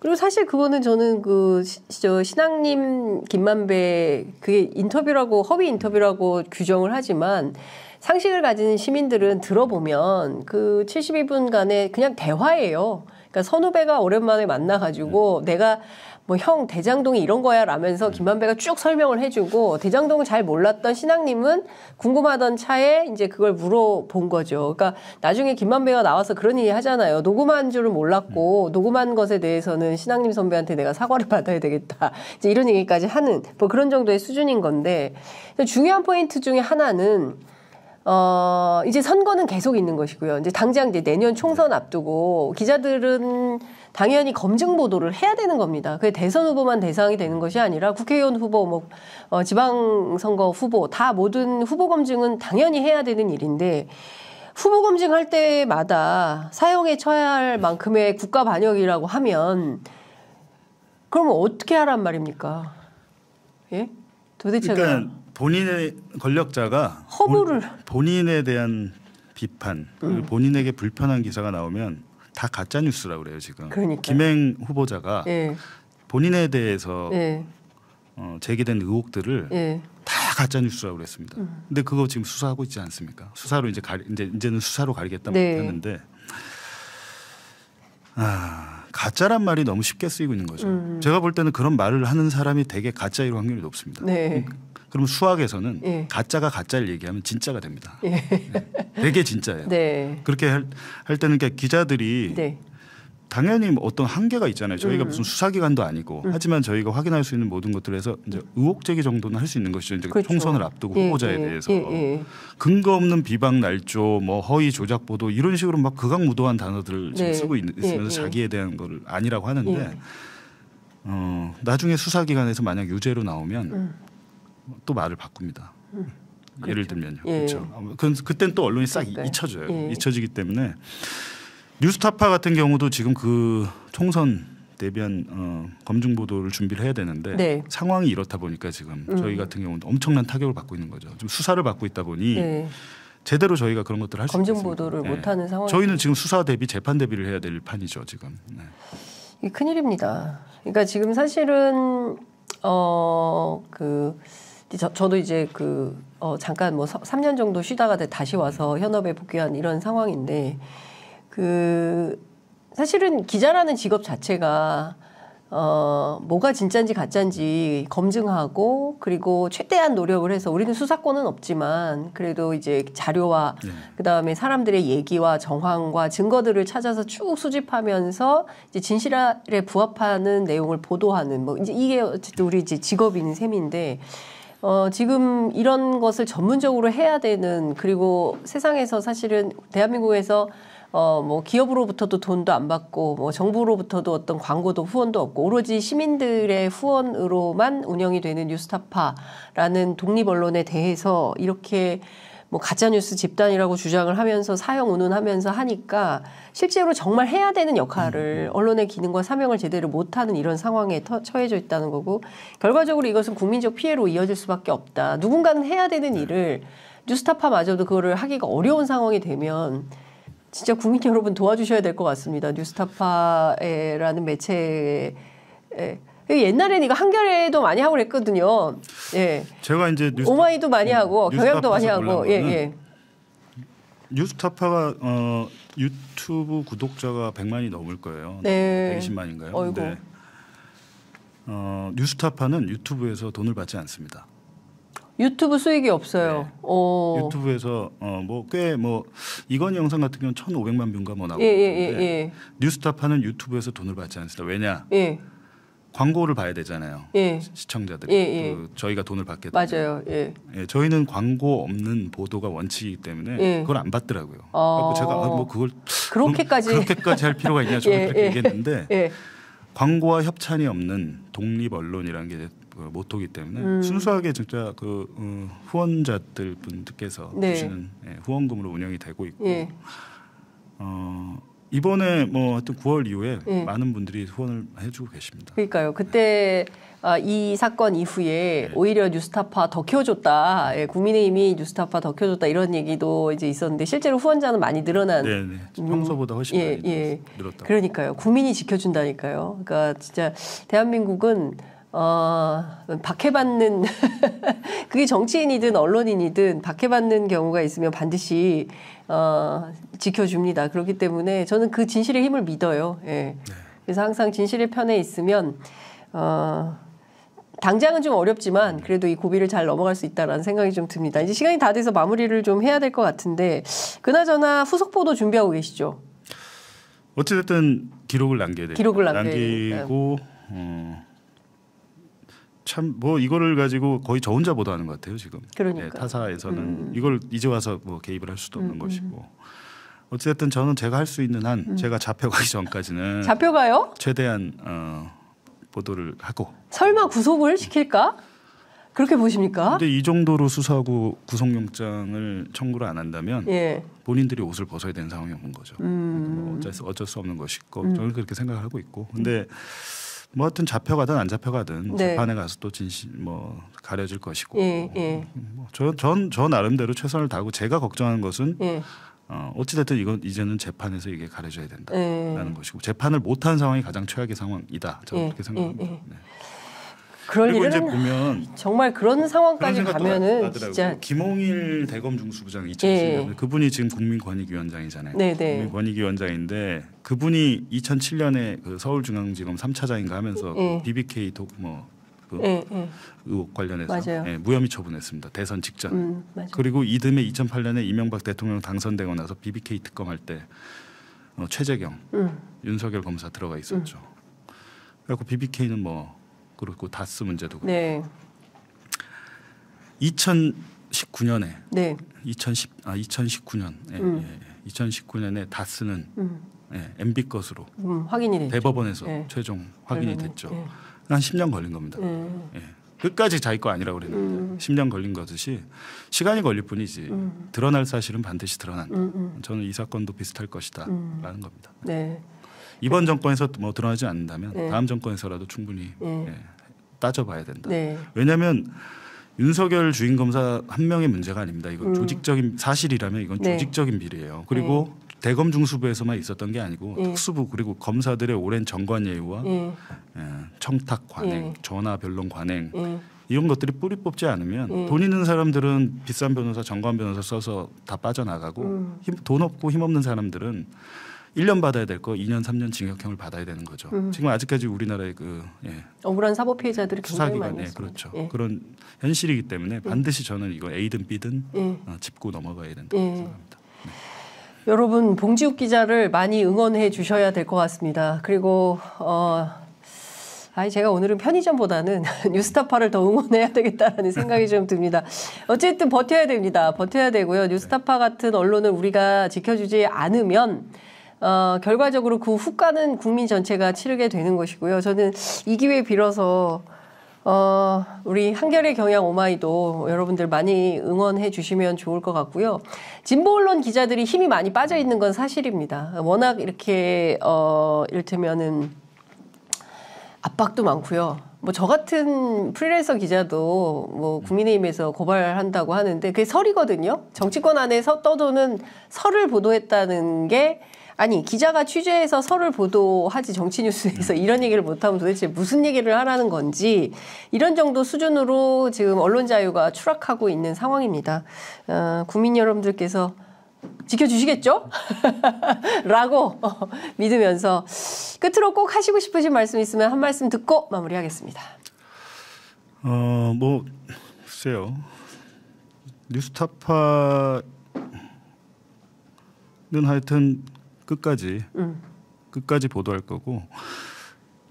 그리고 사실 그거는 저는 그, 시, 저, 신앙님 김만배, 그게 인터뷰라고, 허위 인터뷰라고 규정을 하지만, 상식을 가진 시민들은 들어보면 그 72분간의 그냥 대화예요. 그러니까 선후배가 오랜만에 만나가지고 네. 내가 뭐형 대장동이 이런 거야 라면서 음. 김만배가 쭉 설명을 해주고 대장동을 잘 몰랐던 신앙님은 궁금하던 차에 이제 그걸 물어본 거죠. 그러니까 나중에 김만배가 나와서 그런 얘기 하잖아요. 녹음한 줄은 몰랐고 음. 녹음한 것에 대해서는 신앙님 선배한테 내가 사과를 받아야 되겠다. 이제 이런 얘기까지 하는 뭐 그런 정도의 수준인 건데 중요한 포인트 중에 하나는 어, 이제 선거는 계속 있는 것이고요. 이제 당장 이제 내년 총선 네. 앞두고 기자들은 당연히 검증 보도를 해야 되는 겁니다. 그게 대선 후보만 대상이 되는 것이 아니라 국회의원 후보, 뭐 어, 지방선거 후보 다 모든 후보 검증은 당연히 해야 되는 일인데 후보 검증할 때마다 사용에 처해야 할 만큼의 국가 반역이라고 하면 그러면 어떻게 하란 말입니까? 예? 도대체 그러니까 본인의 권력자가 허물을 본인에 대한 비판, 음. 본인에게 불편한 기사가 나오면 다 가짜 뉴스라 그래요 지금. 그러니까. 김행 후보자가 예. 본인에 대해서 예. 어, 제기된 의혹들을 예. 다 가짜 뉴스라 그랬습니다. 음. 근데 그거 지금 수사하고 있지 않습니까? 수사로 이제 가리 이제 이제는 수사로 가리겠다고 네. 했는데 아 가짜란 말이 너무 쉽게 쓰이고 있는 거죠. 음. 제가 볼 때는 그런 말을 하는 사람이 되게 가짜일 확률이 높습니다. 네. 그러니까 그럼 수학에서는 예. 가짜가 가짜를 얘기하면 진짜가 됩니다. 예. 네. 되게 진짜예요. 네. 그렇게 할, 할 때는 그러니까 기자들이 네. 당연히 뭐 어떤 한계가 있잖아요. 저희가 음. 무슨 수사기관도 아니고 음. 하지만 저희가 확인할 수 있는 모든 것들에서 이제 음. 의혹 제기 정도는 할 수 있는 것이죠. 이제 그렇죠. 총선을 앞두고 예, 후보자에 예, 대해서 예, 예, 근거 없는 비방 날조, 뭐 허위 조작 보도 이런 식으로 막 극악무도한 단어들을 지금 네. 쓰고 있, 예, 으면서 예. 자기에 대한 거를 아니라고 하는데 어, 나중에 수사기관에서 만약 유죄로 나오면 음. 또 말을 바꿉니다. 음. 예를 그렇죠. 들면요. 예. 그렇죠. 그땐또 언론이 싹그러 잊혀져요. 예. 잊혀지기 때문에 뉴스타파 같은 경우도 지금 그 총선 대비 어, 검증 보도를 준비를 해야 되는데 네. 상황이 이렇다 보니까 지금 음. 저희 같은 경우는 엄청난 타격을 받고 있는 거죠. 좀 수사를 받고 있다 보니 네. 제대로 저희가 그런 것들을 할수 검증 보도를 네. 못하는 상황. 저희는 지금 수사 대비 재판 대비를 해야 될 판이죠 지금. 네. 이 큰일입니다. 그러니까 지금 사실은 어그 저, 도 이제 그 어, 잠깐 뭐 3년 정도 쉬다가 네, 다시 와서 현업에 복귀한 이런 상황인데 그 사실은 기자라는 직업 자체가 어, 뭐가 진짜인지 가짜인지 검증하고 그리고 최대한 노력을 해서 우리는 수사권은 없지만 그래도 이제 자료와 네. 그다음에 사람들의 얘기와 정황과 증거들을 찾아서 쭉 수집하면서 이제 진실에 부합하는 내용을 보도하는 뭐 이제 이게 어쨌든 우리 이제 직업인 셈인데 어, 지금 이런 것을 전문적으로 해야 되는 그리고 세상에서 사실은 대한민국에서 어, 뭐 기업으로부터도 돈도 안 받고 뭐 정부로부터도 어떤 광고도 후원도 없고 오로지 시민들의 후원으로만 운영이 되는 뉴스타파라는 독립 언론에 대해서 이렇게 뭐 가짜뉴스 집단이라고 주장을 하면서 사형 운운하면서 하니까 실제로 정말 해야 되는 역할을 음, 음. 언론의 기능과 사명을 제대로 못하는 이런 상황에 터, 처해져 있다는 거고 결과적으로 이것은 국민적 피해로 이어질 수밖에 없다. 누군가는 해야 되는 네. 일을 뉴스타파마저도 그거를 하기가 어려운 상황이 되면 진짜 국민 여러분 도와주셔야 될 것 같습니다. 뉴스타파라는 매체에 옛날에는 이거 한겨레도 많이 하고 그랬거든요. 예. 제가 이제 뉴스, 오마이도 많이 네, 하고 경영도 많이 하고 예, 예. 뉴스타파가 어, 유튜브 구독자가 100만이 넘을 거예요. 네. 120만인가요? 어이고. 네. 어, 뉴스타파는 유튜브에서 돈을 받지 않습니다. 유튜브 수익이 없어요. 네. 유튜브에서 어, 뭐꽤뭐 뭐 이건 영상 같은 경우는 1,500만 뷰가뭐나고 예, 예, 예, 예. 뉴스타파는 유튜브에서 돈을 받지 않습니다. 왜냐? 예. 광고를 봐야 되잖아요. 예. 시청자들이 예, 그 예. 그 저희가 돈을 받게 맞아요. 예. 예. 저희는 광고 없는 보도가 원칙이기 때문에 예. 그걸 안 받더라고요. 어... 제가 아, 뭐 그걸 그렇게까지 그렇게까지 할 필요가 있냐 저는 예, 그렇게 얘기했는데 광고와 협찬이 없는 독립 언론이라는 게 그 모토기 때문에 음. 순수하게 진짜 그 어, 후원자들 분들께서 네. 주시는 예, 후원금으로 운영이 되고 있고 어, 이번에 뭐 하여튼 9월 이후에 네. 많은 분들이 후원을 해주고 계십니다. 그러니까요. 그때 아, 이 사건 이후에 네. 오히려 뉴스타파 더 키워줬다. 예, 국민의힘이 뉴스타파 더 키워줬다 이런 얘기도 이제 있었는데 실제로 후원자는 많이 늘어난. 네, 네. 음, 평소보다 훨씬 음, 많이 예. 늘었다. 그러니까요. 국민이 지켜준다니까요. 그러니까 진짜 대한민국은 어, 박해받는, 그게 정치인이든 언론인이든 박해받는 경우가 있으면 반드시, 어, 지켜줍니다. 그렇기 때문에 저는 그 진실의 힘을 믿어요. 예. 네. 그래서 항상 진실의 편에 있으면, 어, 당장은 좀 어렵지만 그래도 이 고비를 잘 넘어갈 수 있다라는 생각이 좀 듭니다. 이제 시간이 다 돼서 마무리를 좀 해야 될 것 같은데, 그나저나 후속 보도 준비하고 계시죠? 어찌됐든 기록을 남겨야 돼요. 기록을 남겨야 되고 음. 참뭐 이거를 가지고 거의 저 혼자 보도하는 것 같아요 지금. 그러니까 네, 타사에서는 음. 이걸 이제 와서 뭐 개입을 할 수도 없는 음. 음. 것이고. 어쨌든 저는 제가 할 수 있는 한 음. 제가 잡혀가기 전까지는 잡혀가요? 최대한 어, 보도를 하고. 설마 구속을 시킬까? 그렇게 보십니까? 근데 이 정도로 수사하고 구속영장을 청구를 안 한다면 예. 본인들이 옷을 벗어야 되는 상황이 오는 거죠. 음. 그러니까 뭐 어쩔, 수, 어쩔 수 없는 것이고 음. 저는 그렇게 생각 하고 있고. 근데 음. 뭐 하여튼 잡혀가든 안 잡혀가든 네. 재판에 가서 또 진실 뭐 가려질 것이고 예, 예. 음, 뭐전전 저 나름대로 최선을 다하고 제가 걱정하는 것은 예. 어, 어찌됐든 이건 이제는 재판에서 이게 가려져야 된다라는 예. 것이고 재판을 못한 상황이 가장 최악의 상황이다 저는 예, 그렇게 생각합니다. 예, 네. 그럴 그리고 이제 보면 정말 그런 상황까지 가면은 진짜 김홍일 대검 중수부장 2010년 예. 그분이 지금 국민권익위원장이잖아요. 네네. 네. 국민권익위원장인데 그분이 2007년에 그 서울중앙지검 3차장인가 하면서 그 예. 그 BBK 독뭐 그 예, 예. 의혹 관련해서 예, 무혐의 처분했습니다. 대선 직전. 음, 그리고 이듬해 2008년에 이명박 대통령 당선되고 나서 BBK 특검할 때 어, 최재경, 음. 윤석열 검사 들어가 있었죠. 음. 그리갖고 BBK는 뭐 그렇고 다스 문제도 그렇고. 네. 2019년에 네. 2010, 아 2019년 예, 음. 예, 2019년에 예. 다스는 음. 예, MB 것으로 음, 확인이 대법원에서 예. 최종 확인이 됐죠. 예. 한 10년 걸린 겁니다. 네. 예. 끝까지 자기 거 아니라고 그랬는데 음. 10년 걸린 것듯이 시간이 걸릴 뿐이지 음. 드러날 사실은 반드시 드러난다. 음음. 음. 저는 이 사건도 비슷할 것이다라는 음. 겁니다. 네. 이번 정권에서 뭐 드러나지 않는다면 네. 다음 정권에서라도 충분히 네. 예, 따져봐야 된다. 네. 왜냐하면 윤석열 주인 검사 한 명의 문제가 아닙니다. 이건 음. 조직적인 사실이라면 이건 네. 조직적인 비리예요. 네. 그리고 대검 중수부에서만 있었던 게 아니고 예. 특수부 그리고 검사들의 오랜 정관 예우와 예. 예 청탁 관행, 예. 전화 변론 관행 예. 이런 것들이 뿌리 뽑지 않으면 돈 있는 사람들은 비싼 변호사, 정관 변호사 써서 다 빠져나가고 음. 힘, 돈 없고 힘 없는 사람들은 1년 받아야 될 거 2년 3년 징역형을 받아야 되는 거죠. 음. 지금 아직까지 우리나라의 그 예, 억울한 사법 피해자들이 굉장히 많이 예, 그렇죠. 예. 그런 현실이기 때문에 예. 반드시 저는 이거 A든 B든 예. 어, 짚고 넘어가야 된다고 생각합니다. 네. 여러분 봉지욱 기자를 많이 응원해 주셔야 될 것 같습니다. 그리고 어, 아 제가 오늘은 편의점보다는 뉴스타파를 더 응원해야 되겠다라는 생각이 좀 듭니다. 어쨌든 버텨야 됩니다. 버텨야 되고요. 뉴스타파 같은 언론을 우리가 지켜주지 않으면 어, 결과적으로 그 후과는 국민 전체가 치르게 되는 것이고요. 저는 이 기회 에 빌어서 어, 우리 한결의 경향 오마이도 여러분들 많이 응원해 주시면 좋을 것 같고요. 진보 언론 기자들이 힘이 많이 빠져 있는 건 사실입니다. 워낙 이렇게 어, 이를테면은 압박도 많고요. 뭐 저 같은 프리랜서 기자도 뭐 국민의힘에서 고발한다고 하는데 그게 설이거든요. 정치권 안에서 떠도는 설을 보도했다는 게 아니 기자가 취재해서 설을 보도하지 정치뉴스에서 네. 이런 얘기를 못하면 도대체 무슨 얘기를 하라는 건지 이런 정도 수준으로 지금 언론 자유가 추락하고 있는 상황입니다. 어, 국민 여러분들께서 지켜주시겠죠? 라고 어, 믿으면서 끝으로 꼭 하시고 싶으신 말씀 있으면 한 말씀 듣고 마무리하겠습니다. 어, 뭐, 글쎄요. 뉴스타파는 하여튼 끝까지 음. 끝까지 보도할 거고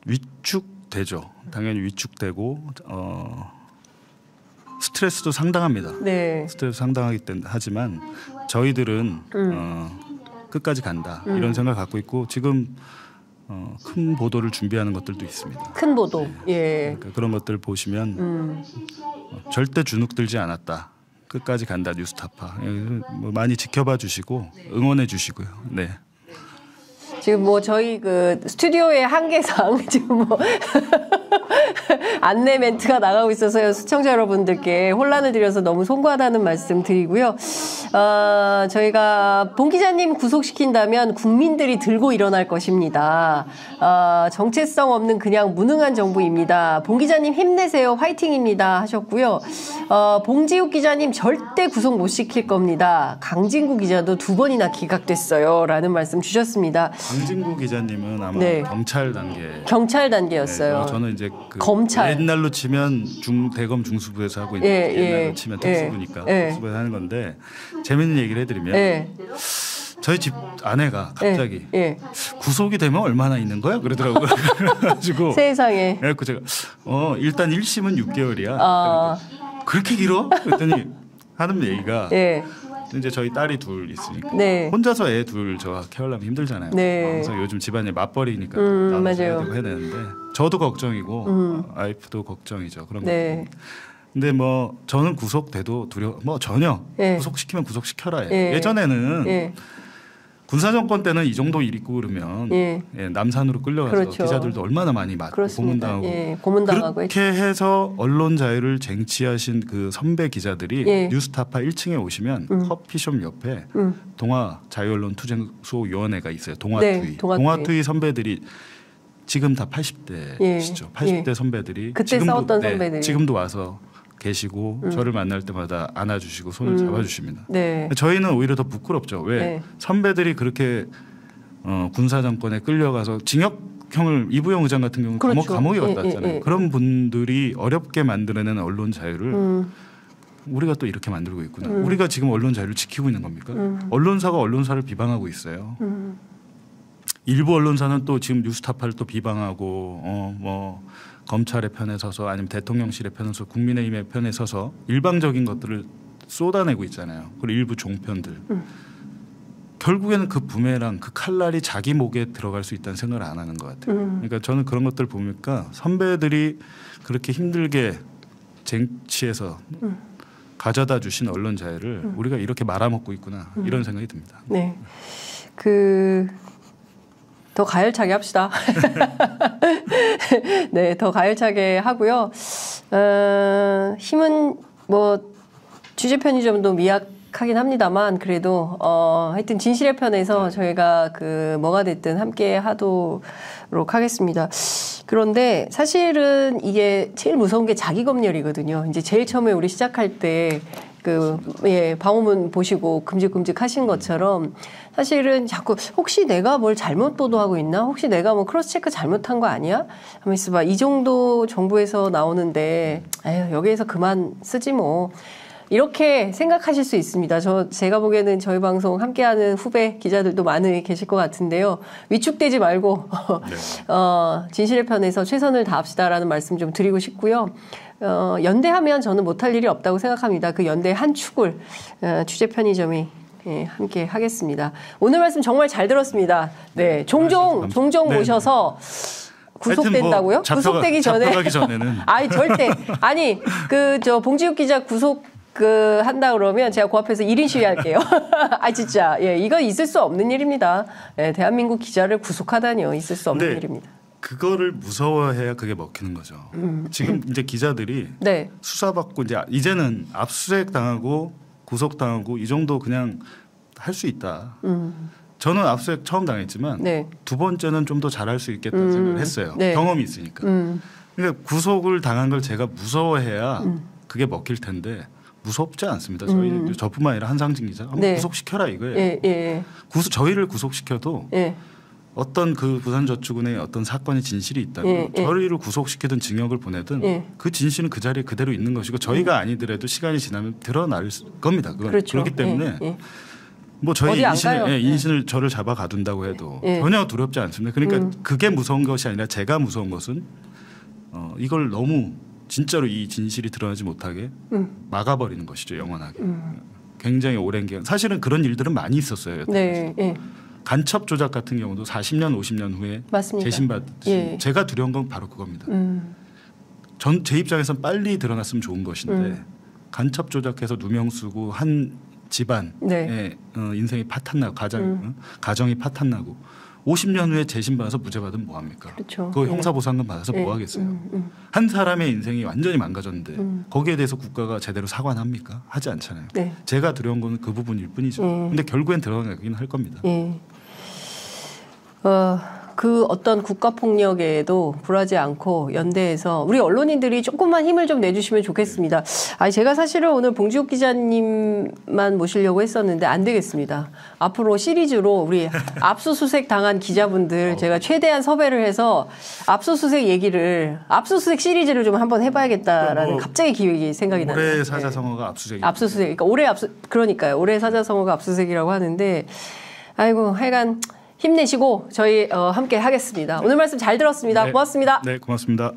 위축되죠. 당연히 위축되고 어, 스트레스도 상당합니다. 네. 스트레스 상당하기 때문에 하지만 저희들은 음. 어, 끝까지 간다 음. 이런 생각 갖고 있고 지금 어, 큰 보도를 준비하는 것들도 있습니다. 큰 보도. 네. 예. 그러니까 그런 것들 보시면 음. 절대 주눅들지 않았다. 끝까지 간다 뉴스타파. 예, 뭐 많이 지켜봐 주시고 응원해 주시고요. 네. 지금 뭐 저희 그 스튜디오의 한계상 지금 뭐 안내 멘트가 나가고 있어서요. 시청자 여러분들께 혼란을 드려서 너무 송구하다는 말씀 드리고요. 어, 저희가 봉 기자님 구속시킨다면 국민들이 들고 일어날 것입니다. 어, 정체성 없는 그냥 무능한 정부입니다. 봉 기자님 힘내세요. 화이팅입니다. 하셨고요. 어, 봉지욱 기자님 절대 구속 못 시킬 겁니다. 강진구 기자도 두 번이나 기각됐어요. 라는 말씀 주셨습니다. 강진구 기자님은 아마 네. 경찰 단계. 경찰 단계였어요. 네, 저는 이제 그 검찰 옛날로 치면 중 대검 중수부에서 하고 있는 예, 예, 옛날로 예, 치면 특수부니까 예, 특수부에서 하는 건데 재밌는 얘기를 해드리면 예. 저희 집 아내가 예. 갑자기 구속이 되면 얼마나 있는 거야 그러더라고가지고 세상에. 그 제가 어 일단 1심은 6개월이야. 아. 그렇게 길어? 그랬더니 하는 얘기가 이제 저희 딸이 둘 있으니까 네. 혼자서 애 둘저 케어하면 힘들잖아요. 네. 항상 어, 요즘 집안일 맞벌이니까 음, 나눠서 해야 되고 해야 되는데 저도 걱정이고 음. 아이프도 걱정이죠. 그런 네. 거. 근데 뭐 저는 구속돼도 두려 뭐 전혀 예. 구속시키면 구속시켜라. 네. 예. 전에는 예. 네. 군사 정권 때는 이 정도 일 있고 그러면 예. 예, 남산으로 끌려가서 그렇죠. 기자들도 얼마나 많이 맞고 그렇 고문당하고 예, 고문당하고 그렇게 했죠. 해서 언론 자유를 쟁취하신 그 선배 기자들이 예. 뉴스타파 1층에 오시면 음. 커피숍 옆에 음. 동아 자유언론 투쟁 수위원회가 있어요. 동아투이. 네, 동아투이. 선배들이 지금 다 80대시죠. 80대 예, 예. 선배들이 그때 지금도, 싸웠던 선배들이 네, 지금도 와서 계시고 음. 저를 만날 때마다 안아주시고 손을 음. 잡아주십니다. 네. 저희는 오히려 더 부끄럽죠. 왜 네. 선배들이 그렇게 어, 군사 정권에 끌려가서 징역형을 이부영 의장 같은 경우 는 그렇죠. 감옥 감옥에 갔다 예, 예, 왔잖아요. 예, 예. 그런 분들이 어렵게 만들어내는 언론 자유를 음. 우리가 또 이렇게 만들고 있구나. 음. 우리가 지금 언론 자유를 지키고 있는 겁니까? 음. 언론사가 언론사를 비방하고 있어요. 음. 일부 언론사는 또 지금 뉴스타파를 또 비방하고 어뭐 검찰의 편에 서서 아니면 대통령실의 편에 서서 국민의힘의 편에 서서 일방적인 것들을 쏟아내고 있잖아요. 그리고 일부 종편들. 음. 결국에는 그 부메랑 그 칼날이 자기 목에 들어갈 수 있다는 생각을 안 하는 것 같아요. 음. 그러니까 저는 그런 것들 보니까 선배들이 그렇게 힘들게 쟁취해서 음. 가져다 주신 언론 자유를 음. 우리가 이렇게 말아먹고 있구나 음. 이런 생각이 듭니다. 네. 그더 가열차게 합시다. 네, 더 가열차게 하고요. 어, 힘은 뭐 취재 편의점도 미약하긴 합니다만 그래도 어, 하여튼 진실의 편에서 네. 저희가 그 뭐가 됐든 함께 하도록 하겠습니다. 그런데 사실은 이게 제일 무서운 게 자기 검열이거든요. 이제 제일 처음에 우리 시작할 때 그, 예, 방호문 보시고 큼직큼직 하신 것처럼 사실은 자꾸 혹시 내가 뭘 잘못 보도하고 있나? 혹시 내가 뭐 크로스체크 잘못한 거 아니야? 하면 있어봐. 이 정도 정부에서 나오는데, 에휴, 여기에서 그만 쓰지 뭐. 이렇게 생각하실 수 있습니다. 저 제가 보기에는 저희 방송 함께하는 후배 기자들도 많이 계실 것 같은데요. 위축되지 말고 네. 어, 진실의 편에서 최선을 다합시다라는 말씀 좀 드리고 싶고요. 어, 연대하면 저는 못할 일이 없다고 생각합니다. 그 연대 의한 축을 어, 취재 편의점이 예, 함께 하겠습니다. 오늘 말씀 정말 잘 들었습니다. 네, 네 종종 종종 네. 모셔서 뭐 구속된다고요? 뭐 구속되기 전에 아니 절대 아니 그 저 봉지욱 기자 구속 그 한다 그러면 제가 그 앞에서 1인 시위할게요. 아 진짜 예 이거 있을 수 없는 일입니다. 예, 대한민국 기자를 구속하다니요 있을 수 없는 네. 일입니다. 그거를 무서워해야 그게 먹히는 거죠. 음. 지금 이제 기자들이 네. 수사받고 이제 이제는 압수수색 당하고 구속당하고 이 정도 그냥 할 수 있다. 음. 저는 압수수색 처음 당했지만 네. 두 번째는 좀 더 잘할 수 있겠다는 음. 생각을 했어요. 네. 경험이 있으니까. 음. 그러니까 구속을 당한 걸 제가 무서워해야 음. 그게 먹힐 텐데 무섭지 않습니다. 저희 음. 저뿐만 아니라 한상진 기자 한 네. 구속시켜라 이거예요. 예, 예, 예. 구속 저희를 구속시켜도 예. 어떤 그 부산저축은행의 어떤 사건의 진실이 있다면 예, 예. 저희를 구속시키든 징역을 보내든 예. 그 진실은 그 자리에 그대로 있는 것이고 저희가 아니더라도 시간이 지나면 드러날 겁니다. 그렇죠 그렇기 때문에 예, 예. 뭐 저희 인신을, 예, 예, 인신을 저를 잡아 가둔다고 해도 전혀 두렵지 않습니다. 그러니까 음. 그게 무서운 것이 아니라 제가 무서운 것은 어, 이걸 너무 진짜로 이 진실이 드러나지 못하게 음. 막아버리는 것이죠 영원하게. 음. 굉장히 오랜 기간 사실은 그런 일들은 많이 있었어요. 여태 간첩 조작 같은 경우도 40년 50년 후에 재심받듯이 예. 제가 두려운 건 바로 그겁니다. 음. 전제 입장에선 빨리 드러났으면 좋은 것인데 음. 간첩 조작해서 누명 쓰고 한 집안의 네. 예, 어, 인생이 파탄나고 가정, 음. 어? 가정이 파탄나고 50년 후에 재심받아서 무죄 받으면 뭐 합니까? 그렇죠. 그 예. 형사보상금 받아서 예. 뭐 하겠어요? 음, 음. 한 사람의 인생이 완전히 망가졌는데 음. 거기에 대해서 국가가 제대로 사과합니까? 하지 않잖아요. 네. 제가 두려운 건 그 부분일 뿐이죠. 예. 근데 결국엔 드러나긴 할 겁니다. 예. 어, 그 어떤 국가폭력에도 불하지 않고 연대해서 우리 언론인들이 조금만 힘을 좀 내주시면 좋겠습니다. 아니, 제가 사실은 오늘 봉지욱 기자님만 모시려고 했었는데 안 되겠습니다. 앞으로 시리즈로 우리 압수수색 당한 기자분들 아, 제가 네. 최대한 섭외를 해서 압수수색 얘기를 압수수색 시리즈를 좀 한번 해봐야겠다라는 뭐, 갑자기 기획이 생각이 나요. 올해 사자성어가 네. 압수수색. 압수수색. 그러니까 올해 압수 그러니까요. 올해 사자성어가 압수수색이라고 하는데 아이고 하여간 힘내시고 저희 어, 함께 하겠습니다. 오늘 말씀 잘 들었습니다. 네. 고맙습니다. 네, 고맙습니다.